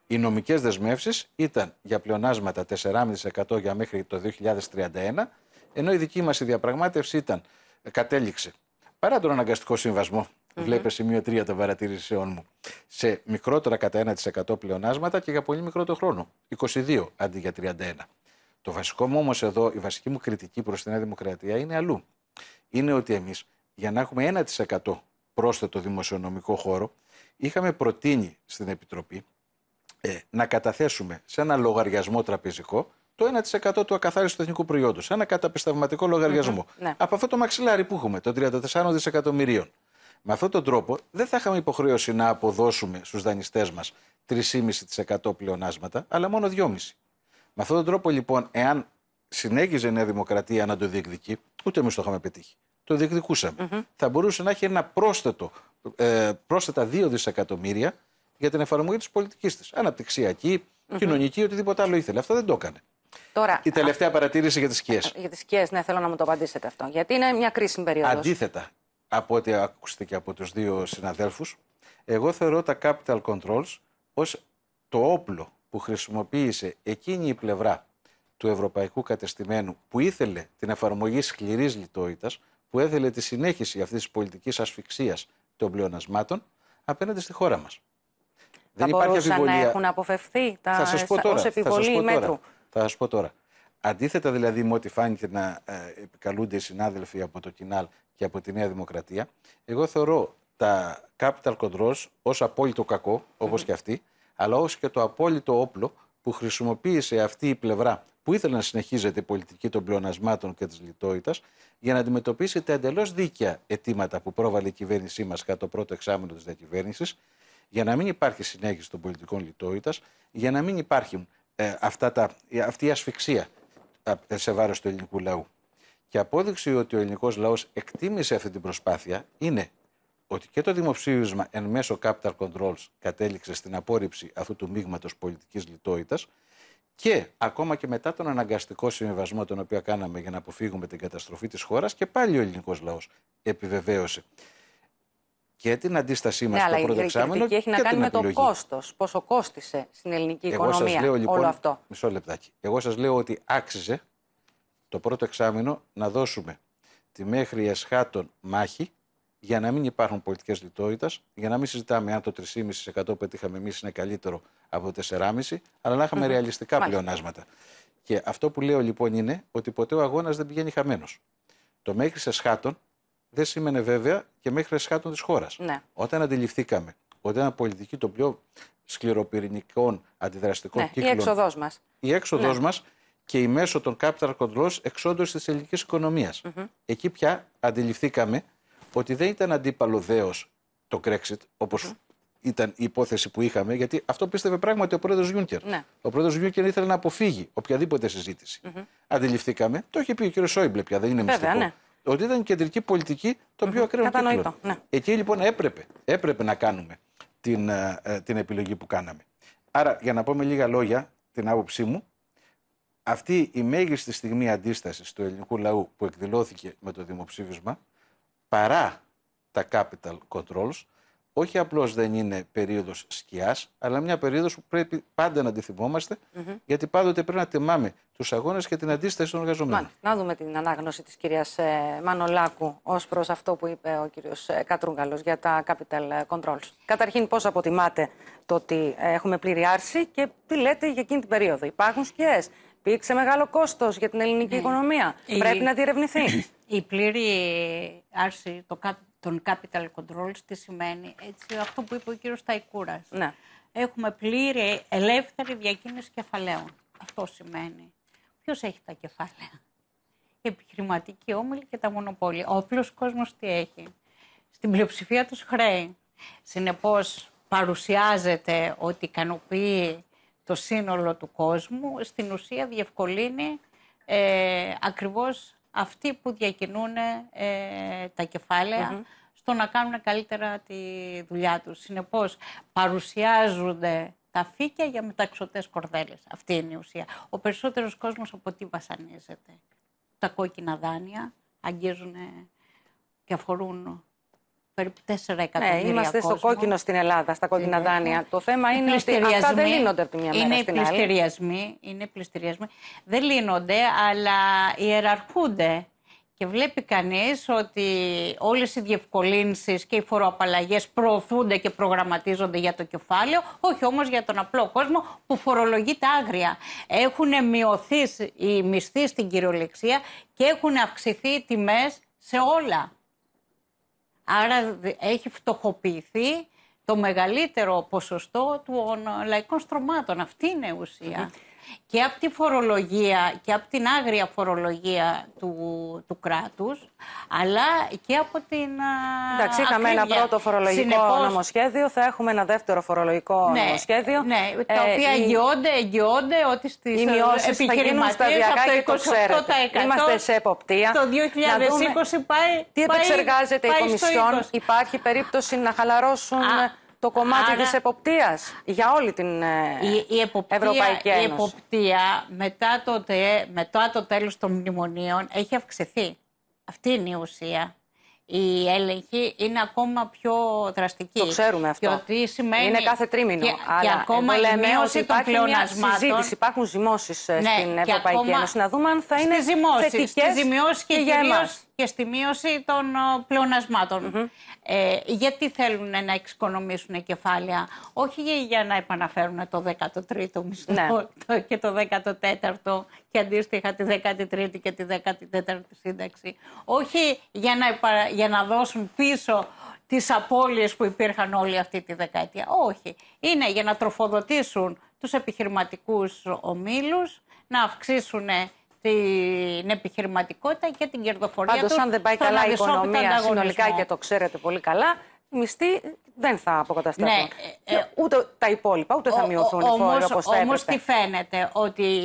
οι νομικές δεσμεύσεις ήταν για πλεονάσματα 4,5% για μέχρι το 2031, ενώ η δική μας διαπραγμάτευση ήταν, ε, κατέληξε, παρά τον αναγκαστικό συμβασμό, mm-hmm. βλέπε σημείο 3 των παρατηρήσεών μου, σε μικρότερα κατά 1% πλεονάσματα και για πολύ μικρότερο χρόνο, 22 αντί για 31. Το βασικό μου όμως εδώ, η βασική μου κριτική προς την Νέα Δημοκρατία είναι αλλού. Είναι ότι εμείς για να έχουμε 1% πρόσθετο δημοσιονομικό χώρο, είχαμε προτείνει στην Επιτροπή ε, να καταθέσουμε σε ένα λογαριασμό τραπεζικό το 1% του ακαθάριστου εθνικού προϊόντος, σε ένα καταπιστευματικό λογαριασμό. Mm-hmm, Από αυτό το μαξιλάρι που έχουμε, των 34 δισεκατομμυρίων. Με αυτόν τον τρόπο δεν θα είχαμε υποχρέωση να αποδώσουμε στους δανειστές μας 3,5% πλεονάσματα, αλλά μόνο 2,5%. Με αυτόν τον τρόπο λοιπόν, εάν συνέχιζε η Νέα Δημοκρατία να το διεκδικεί, ούτε εμείς το είχαμε πετύχει. Το διεκδικουσαμε Θα μπορούσε να έχει ένα πρόσθετο, ε, πρόσθετα 2 δισεκατομμύρια για την εφαρμογή της πολιτικής της. Αναπτυξιακή, mm-hmm. κοινωνική, οτιδήποτε άλλο ήθελε. Αυτό δεν το έκανε. Τώρα, η τελευταία παρατήρηση για τις σκιές. Για τις σκιές, ναι, θέλω να μου το απαντήσετε αυτό. Γιατί είναι μια κρίσιμη περίοδος. Αντίθετα από ό,τι ακούστηκε από τους δύο συναδέλφους, εγώ θεωρώ τα capital controls ως το όπλο που χρησιμοποίησε εκείνη η πλευρά του ευρωπαϊκού κατεστημένου που ήθελε την εφαρμογή σκληρής λιτότητας που έθελε τη συνέχιση αυτής της πολιτικής ασφυξίας των πλεονασμάτων απέναντι στη χώρα μας. Δεν θα υπάρχει αμφιβολία. να έχουν αποφευθεί τα... θα σας επιβολή θα μέτρου. θα σας πω τώρα. Αντίθετα δηλαδή με ό,τι φάνηκε να ε, επικαλούνται οι συνάδελφοι από το Κινάλ και από τη Νέα Δημοκρατία, εγώ θεωρώ τα capital controls ως απόλυτο κακό, όπως και αυτή, αλλά ως και το απόλυτο όπλο που χρησιμοποίησε αυτή η πλευρά που ήθελε να συνεχίζεται η πολιτική των πλεονασμάτων και της λιτότητας για να αντιμετωπίσει τα εντελώς δίκαια αιτήματα που πρόβαλε η κυβέρνησή μας κατά το πρώτο εξάμεινο της διακυβέρνησης για να μην υπάρχει συνέχιση των πολιτικών λιτότητας, για να μην υπάρχει ε, τα, αυτή η ασφυξία ε, σε βάρος του ελληνικού λαού. Και απόδειξη ότι ο ελληνικός λαός εκτίμησε αυτή την προσπάθεια είναι ότι και το δημοψήφισμα εν μέσω capital controls κατέληξε στην απόρριψη αυτού του μείγματος πολιτικής λιτότητας και ακόμα και μετά τον αναγκαστικό συμβιβασμό τον οποίο κάναμε για να αποφύγουμε την καταστροφή της χώρας και πάλι ο ελληνικός λαός επιβεβαίωσε και την αντίστασή μας ναι, στο πρώτο εξάμεινο. Και έχει να κάνει με το κόστος. Πόσο κόστησε στην ελληνική Εγώ οικονομία σας λέω, λοιπόν, όλο αυτό. Μισό λεπτάκι. Εγώ σας λέω ότι άξιζε το πρώτο εξάμεινο να δώσουμε τη μέχρι εσχάτων μάχη για να μην υπάρχουν πολιτικές λιτότητας, για να μην συζητάμε αν το 3,5% που πετύχαμε εμείς είναι καλύτερο από το 4,5%, αλλά να είχαμε ρεαλιστικά πλεονάσματα. Και αυτό που λέω λοιπόν είναι ότι ποτέ ο αγώνας δεν πηγαίνει χαμένος. Το μέχρι σε δεν σήμαινε βέβαια και μέχρι εσχάτων της χώρας. Ναι. Όταν αντιληφθήκαμε ότι ήταν πολιτική των πιο σκληροπυρηνικών αντιδραστικών ναι, κύκλων. Η έξοδός μας. Η έξοδός ναι. μας και η μέσο των capital controls εξόντωση της ελληνικής Εκεί πια αντιληφθήκαμε ότι δεν ήταν αντίπαλο δέος το Brexit, οπω ήταν η υπόθεση που είχαμε, γιατί αυτό πίστευε πράγματι ο πρόεδρος Γιούνκερ. Ναι. Ο πρόεδρος Γιούνκερ ήθελε να αποφύγει οποιαδήποτε Αντιληφθήκαμε, το έχει πει ο κ. Σόιμπλε δεν είναι Βέβαια, Ναι ότι ήταν κεντρική πολιτική το πιο mm Κατανοητό, ναι. Εκεί λοιπόν έπρεπε, έπρεπε να κάνουμε την, ε, ε, την επιλογή που κάναμε. Άρα, για να πω με λίγα λόγια την άποψή μου, αυτή η μέγιστη στιγμή αντίστασης του ελληνικού λαού που εκδηλώθηκε με το δημοψήφισμα, παρά τα capital controls, όχι απλώς δεν είναι περίοδος σκιάς, αλλά μια περίοδος που πρέπει πάντα να τη θυμόμαστε, mm-hmm. γιατί πάντοτε πρέπει να τιμάμε τους αγώνες και την αντίσταση των εργαζομένων. Να δούμε την ανάγνωση της κυρίας ε, Μανολάκου ως προς αυτό που είπε ο κύριος ε, Κατρούγκαλος για τα capital ε, controls. Καταρχήν, πώς αποτιμάτε το ότι έχουμε πλήρη άρση και τι λέτε για εκείνη την περίοδο. Υπάρχουν σκιές. Υπήρξε μεγάλο κόστος για την ελληνική ναι. οικονομία. Πρέπει να διερευνηθεί. Η πλήρη άρση, το τον capital controls, τι σημαίνει, έτσι, αυτό που είπε ο κύριος Ταϊκούρας. Ναι. Έχουμε πλήρη ελεύθερη διακίνηση κεφαλαίων. Αυτό σημαίνει. ποιος έχει τα κεφάλαια. Οι επιχειρηματικοί όμιλη και τα μονοπόλια. Ο απλός κόσμος τι έχει. Στην πλειοψηφία τους χρέη. Συνεπώς παρουσιάζεται ότι ικανοποιεί το σύνολο του κόσμου, στην ουσία διευκολύνει ε, ακριβώς αυτοί που διακινούν ε, τα κεφάλαια στο να κάνουν καλύτερα τη δουλειά τους. Συνεπώς παρουσιάζονται τα φύκια για μεταξωτές κορδέλες. Αυτή είναι η ουσία. Ο περισσότερος κόσμος από τι βασανίζεται. Τα κόκκινα δάνεια αγγίζουν και αφορούν περίπου 4 ναι, εκατομμύρια. Ναι, είμαστε στο κόκκινο στην Ελλάδα, στα κόκκινα ε, δάνεια. Ναι. Το θέμα είναι ότι αυτά δεν λύνονται από τη μια μέρα είναι στην άλλη. Είναι πληστηριασμοί. Δεν λύνονται, αλλά ιεραρχούνται. Και βλέπει κανείς ότι όλες οι διευκολύνσεις και οι φοροαπαλλαγές προωθούνται και προγραμματίζονται για το κεφάλαιο, όχι όμως για τον απλό κόσμο που φορολογεί τα άγρια. Έχουν μειωθεί οι μισθοί στην κυριολεξία και έχουν αυξηθεί οι τιμές σε όλα. Άρα έχει φτωχοποιηθεί το μεγαλύτερο ποσοστό των λαϊκών στρωμάτων. Αυτή είναι ουσία και από τη φορολογία και από την άγρια φορολογία του, του κράτους, αλλά και από την Εντάξει, είχαμε ένα πρώτο φορολογικό Συνεπώς... νομοσχέδιο, θα έχουμε ένα δεύτερο φορολογικό ναι, νομοσχέδιο. Ναι, ε, τα οποία ε, εγγυώνται, εγγυώνται ότι στις ε, επιχειρηματίες από το 28% Είμαστε σε εποπτεία. Το 2020 πάει... Τι επεξεργάζεται πάει, η Κομισιόν, υπάρχει περίπτωση να χαλαρώσουν το κομμάτι Άρα... της εποπτείας για όλη την ε, η, η εποπτεία, Ευρωπαϊκή Ένωση. Η εποπτεία μετά το, μετά το τέλος των μνημονίων έχει αυξηθεί. Αυτή είναι η ουσία. Η έλεγχη είναι ακόμα πιο δραστική. Το ξέρουμε αυτό. σημαίνει... Είναι κάθε τρίμηνο. Και, αλλά και ακόμα η μείωση των πλεονασμάτων. υπάρχουν ζυμώσεις ε, ναι, στην Ευρωπαϊκή ακόμα... Ένωση. Να δούμε αν θα είναι θετικέ και, και, και για εμάς και στη μείωση των πλεονασματων Ε, γιατί θέλουν να εξοικονομήσουν κεφάλαια, όχι για να επαναφέρουν το 13ο μισθό ναι. και το 14ο και αντίστοιχα τη 13η και τη 14η σύνταξη. Όχι για να, δώσουν πίσω τις απώλειες που υπήρχαν όλη αυτή τη δεκαετία. Όχι. Είναι για να τροφοδοτήσουν τους επιχειρηματικούς ομίλους, να αυξήσουν την επιχειρηματικότητα και την κερδοφορία Πάντως, τους. αν δεν πάει καλά η οικονομία συνολικά και το ξέρετε πολύ καλά, οι δεν θα αποκατασταθούν. Ναι, ε, ε, ούτε τα υπόλοιπα, ούτε θα μειωθούν οι φόροι όπως θα Όμως τι φαίνεται, ότι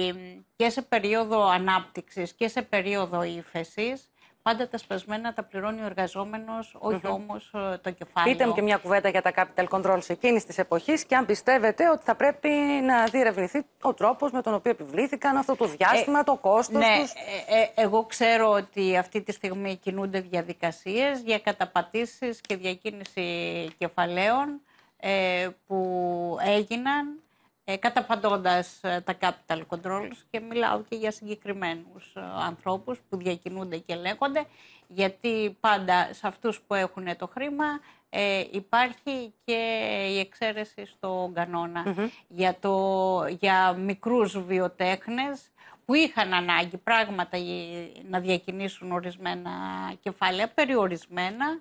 και σε περίοδο ανάπτυξης και σε περίοδο ύφεσης, Πάντα τα σπασμένα τα πληρώνει ο εργαζόμενος, όχι mm όμως ε, το κεφάλαιο. Πείτε μου και μια κουβέντα για τα capital controls εκείνης της εποχής και αν πιστεύετε ότι θα πρέπει να διερευνηθεί ο τρόπος με τον οποίο επιβλήθηκαν αυτό το διάστημα, ε, το κόστος. Ναι, τους. Ε, εγώ ξέρω ότι αυτή τη στιγμή κινούνται διαδικασίες για καταπατήσεις και διακίνηση κεφαλαίων που έγιναν ε, ε, τα capital controls και μιλάω και για συγκεκριμένους ε, ανθρώπους που διακινούνται και λέγονται, γιατί πάντα σε αυτούς που έχουν το χρήμα ε, υπάρχει και η εξαίρεση στον κανονα για, το, για μικρούς βιοτέχνες που είχαν ανάγκη πράγματα να διακινήσουν ορισμένα κεφάλαια, περιορισμένα,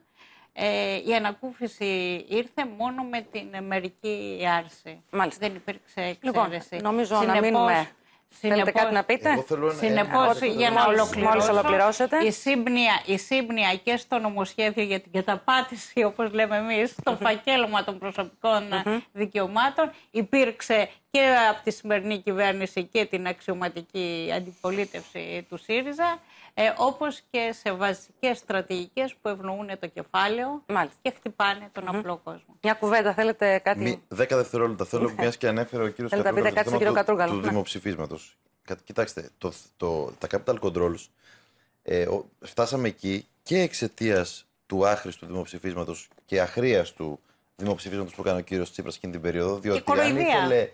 ε, η ανακούφιση ήρθε μόνο με την μερική άρση. Δεν υπήρξε λοιπόν, εξαίρεση. Λοιπόν, νομίζω Συνεπώς, να μείνουμε. Συνεπώς, Θέλετε κάτι να πείτε. Συνεπώ, για να ολοκληρώσω, ολοκληρώσετε. Η σύμπνια, η σύμπνια και στο νομοσχέδιο για την καταπάτηση, όπως λέμε εμείς, στο φακέλωμα των προσωπικών δικαιωμάτων, υπήρξε και από τη σημερινή κυβέρνηση και την αξιωματική αντιπολίτευση του ΣΥΡΙΖΑ ε, όπως και σε βασικές στρατηγικές που ευνοούν το κεφάλαιο Μάλιστα. και χτυπάνε τον mm-hmm. απλό κόσμο. Μια κουβέντα, θέλετε κάτι... Μη, δέκα δευτερόλεπτα θέλω, ναι. μιας και ανέφερε ο κύριος Κατρούγκαλ το, του, του δημοψηφίσματος. Κοιτάξτε, το, το, τα capital controls, ε, φτάσαμε εκεί και εξαιτίας του άχρηστου δημοψηφίσματος και του δημοψηφίσματος που έκανε ο κύριος Τσίπρας εκείνη την περίοδο, διότι αν ήθελε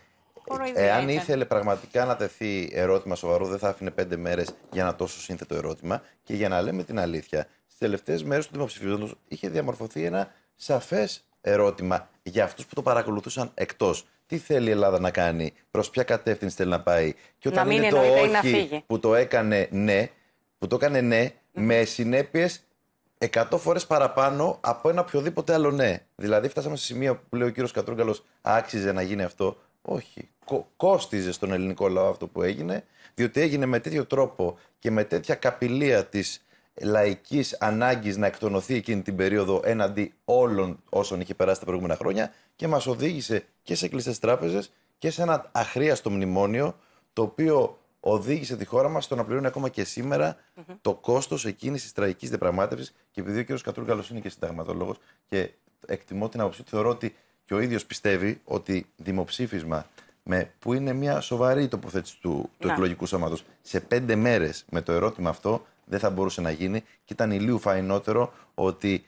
κοροϊδεύει. Ε, εάν ήθελε πραγματικά να τεθεί ερώτημα σοβαρό, δεν θα άφηνε πέντε μέρες για ένα τόσο σύνθετο ερώτημα. Και για να λέμε την αλήθεια, στις τελευταίες μέρες του δημοψηφίσματος είχε διαμορφωθεί ένα σαφές ερώτημα για αυτούς που το παρακολουθούσαν εκτός. Τι θέλει η Ελλάδα να κάνει, προς ποια κατεύθυνση θέλει να πάει. Και όταν είναι το όχι που το έκανε ναι, που το έκανε ναι, με συνέπειες 100 φορές παραπάνω από ένα οποιοδήποτε άλλο ναι. Δηλαδή, φτάσαμε σε σημείο που λέει ο κύριος Κατρούγκαλος, άξιζε να γίνει αυτό. Όχι. κόστιζε στον ελληνικό λαό αυτό που έγινε, διότι έγινε με τέτοιο τρόπο και με τέτοια καπηλεία της λαϊκής ανάγκης να εκτονωθεί εκείνη την περίοδο έναντι όλων όσων είχε περάσει τα προηγούμενα χρόνια και μας οδήγησε και σε κλειστές τράπεζες και σε ένα αχρίαστο μνημόνιο το οποίο οδήγησε τη χώρα μας στο να πληρώνει ακόμα και σημερα το κόστος εκείνης της τραγικής διαπραγματεύση, και επειδή ο κ. Κατρούγκαλο είναι και συνταγματολόγο και εκτιμώ την άποψή του, θεωρώ ότι και ο ίδιος πιστεύει ότι δημοψήφισμα με, που είναι μια σοβαρή τοποθέτηση του, του εκλογικού σώματος σε πέντε μέρες με το ερώτημα αυτό δεν θα μπορούσε να γίνει και ήταν ηλίου φαϊνότερο ότι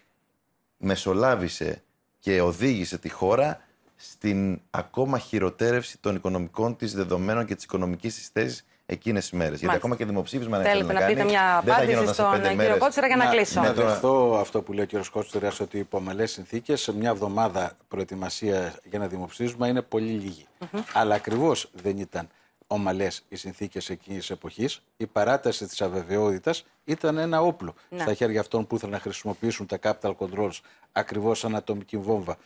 μεσολάβησε και οδήγησε τη χώρα στην ακόμα χειροτέρευση των οικονομικών της δεδομένων και της οικονομικής της θέσης εκείνες τις μέρες. Γιατί ακόμα και δημοψήφισμα να Θέλετε να, να πείτε μια απάντηση στον κύριο Κότσερα για να, να κλείσω. Να δεχθώ αυτό που λέει ο κύριος Κότσερα ότι υπό ομαλέ συνθήκες σε μια εβδομάδα προετοιμασία για ένα δημοψήφισμα είναι πολύ Αλλά ακριβώς δεν ήταν ομαλές οι συνθήκες εκείνης της εποχής. Η παράταση της αβεβαιότητας ήταν ένα όπλο να. στα χέρια αυτών που ήθελαν να χρησιμοποιήσουν τα capital controls ακριβώς σαν ατομική βόμβα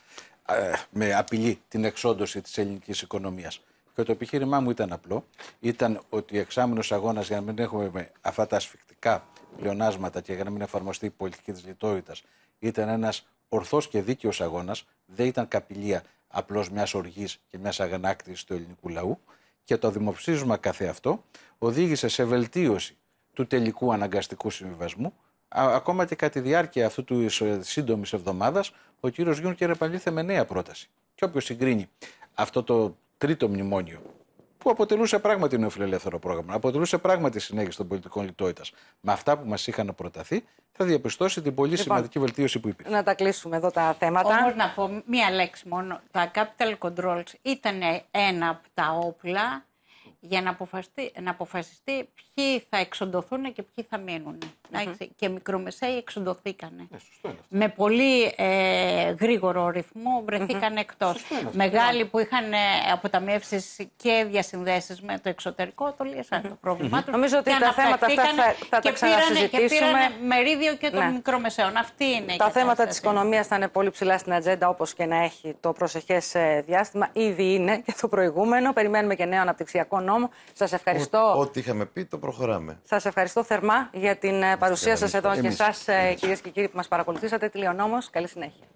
ε, με απειλή την εξόντωση της ελληνικής οικονομίας. Και το επιχείρημά μου ήταν απλό. Ήταν ότι εξάμεινος αγώνας για να μην έχουμε αυτά τα ασφικτικά πλεονάσματα και για να μην εφαρμοστεί η πολιτική της λιτότητας ήταν ένας ορθός και δίκαιος αγώνας. Δεν ήταν καπηλεία απλώς μιας οργής και μιας αγανάκτησης του ελληνικού λαού. Και το δημοψήφισμα καθε αυτό οδήγησε σε βελτίωση του τελικού αναγκαστικού συμβιβασμού. Ακόμα και κατά τη διάρκεια αυτού του ε, σύντομης εβδομάδας, ο κύριος Γιούνκερ επανήλθε με νέα πρόταση. Και όποιος συγκρίνει αυτό το τρίτο μνημόνιο, που αποτελούσε πράγματι νεοφιλελεύθερο πρόγραμμα, αποτελούσε πράγματι συνέχιση των πολιτικών λιτότητας. Με αυτά που μας είχαν προταθεί, θα διαπιστώσει την πολύ λοιπόν, σημαντική βελτίωση που υπήρχε. Να τα κλείσουμε εδώ τα θέματα. Όμω να πω μία λέξη μόνο. Τα capital controls ήταν ένα από τα όπλα για να αποφασιστεί, να αποφασιστεί ποιοι θα εξοντωθούν και ποιοι θα μείνουν. Εντάξει, και μικρομεσαίοι εξοντωθήκανε. Ναι, με πολύ ε, γρήγορο ρυθμό βρεθήκαν εκτό. Μεγάλοι που είχαν ε, αποταμιεύσεις και διασυνδέσεις με το εξωτερικό, το λύσαν το πρόβλημά τους. Νομίζω ότι τα θέματα αυτά θα τα ξανασυζητήσουμε. Και πήραν μερίδιο και των ναι. μικρομεσαίων. Αυτή είναι Τα θέματα της οικονομίας θα είναι πολύ ψηλά στην ατζέντα, όπως και να έχει το προσεχές ε, διάστημα. Ήδη είναι και το προηγούμενο. Περιμένουμε και νέο αναπτυξιακό νόμο. Σας ευχαριστώ. Ό,τι είχαμε πει, το προχωράμε. Σας ευχαριστώ θερμά για την ε, παρουσία σας εδώ και εσά, ε, κυρίες και κύριοι που μας παρακολουθήσατε. Τη Καλή συνέχεια.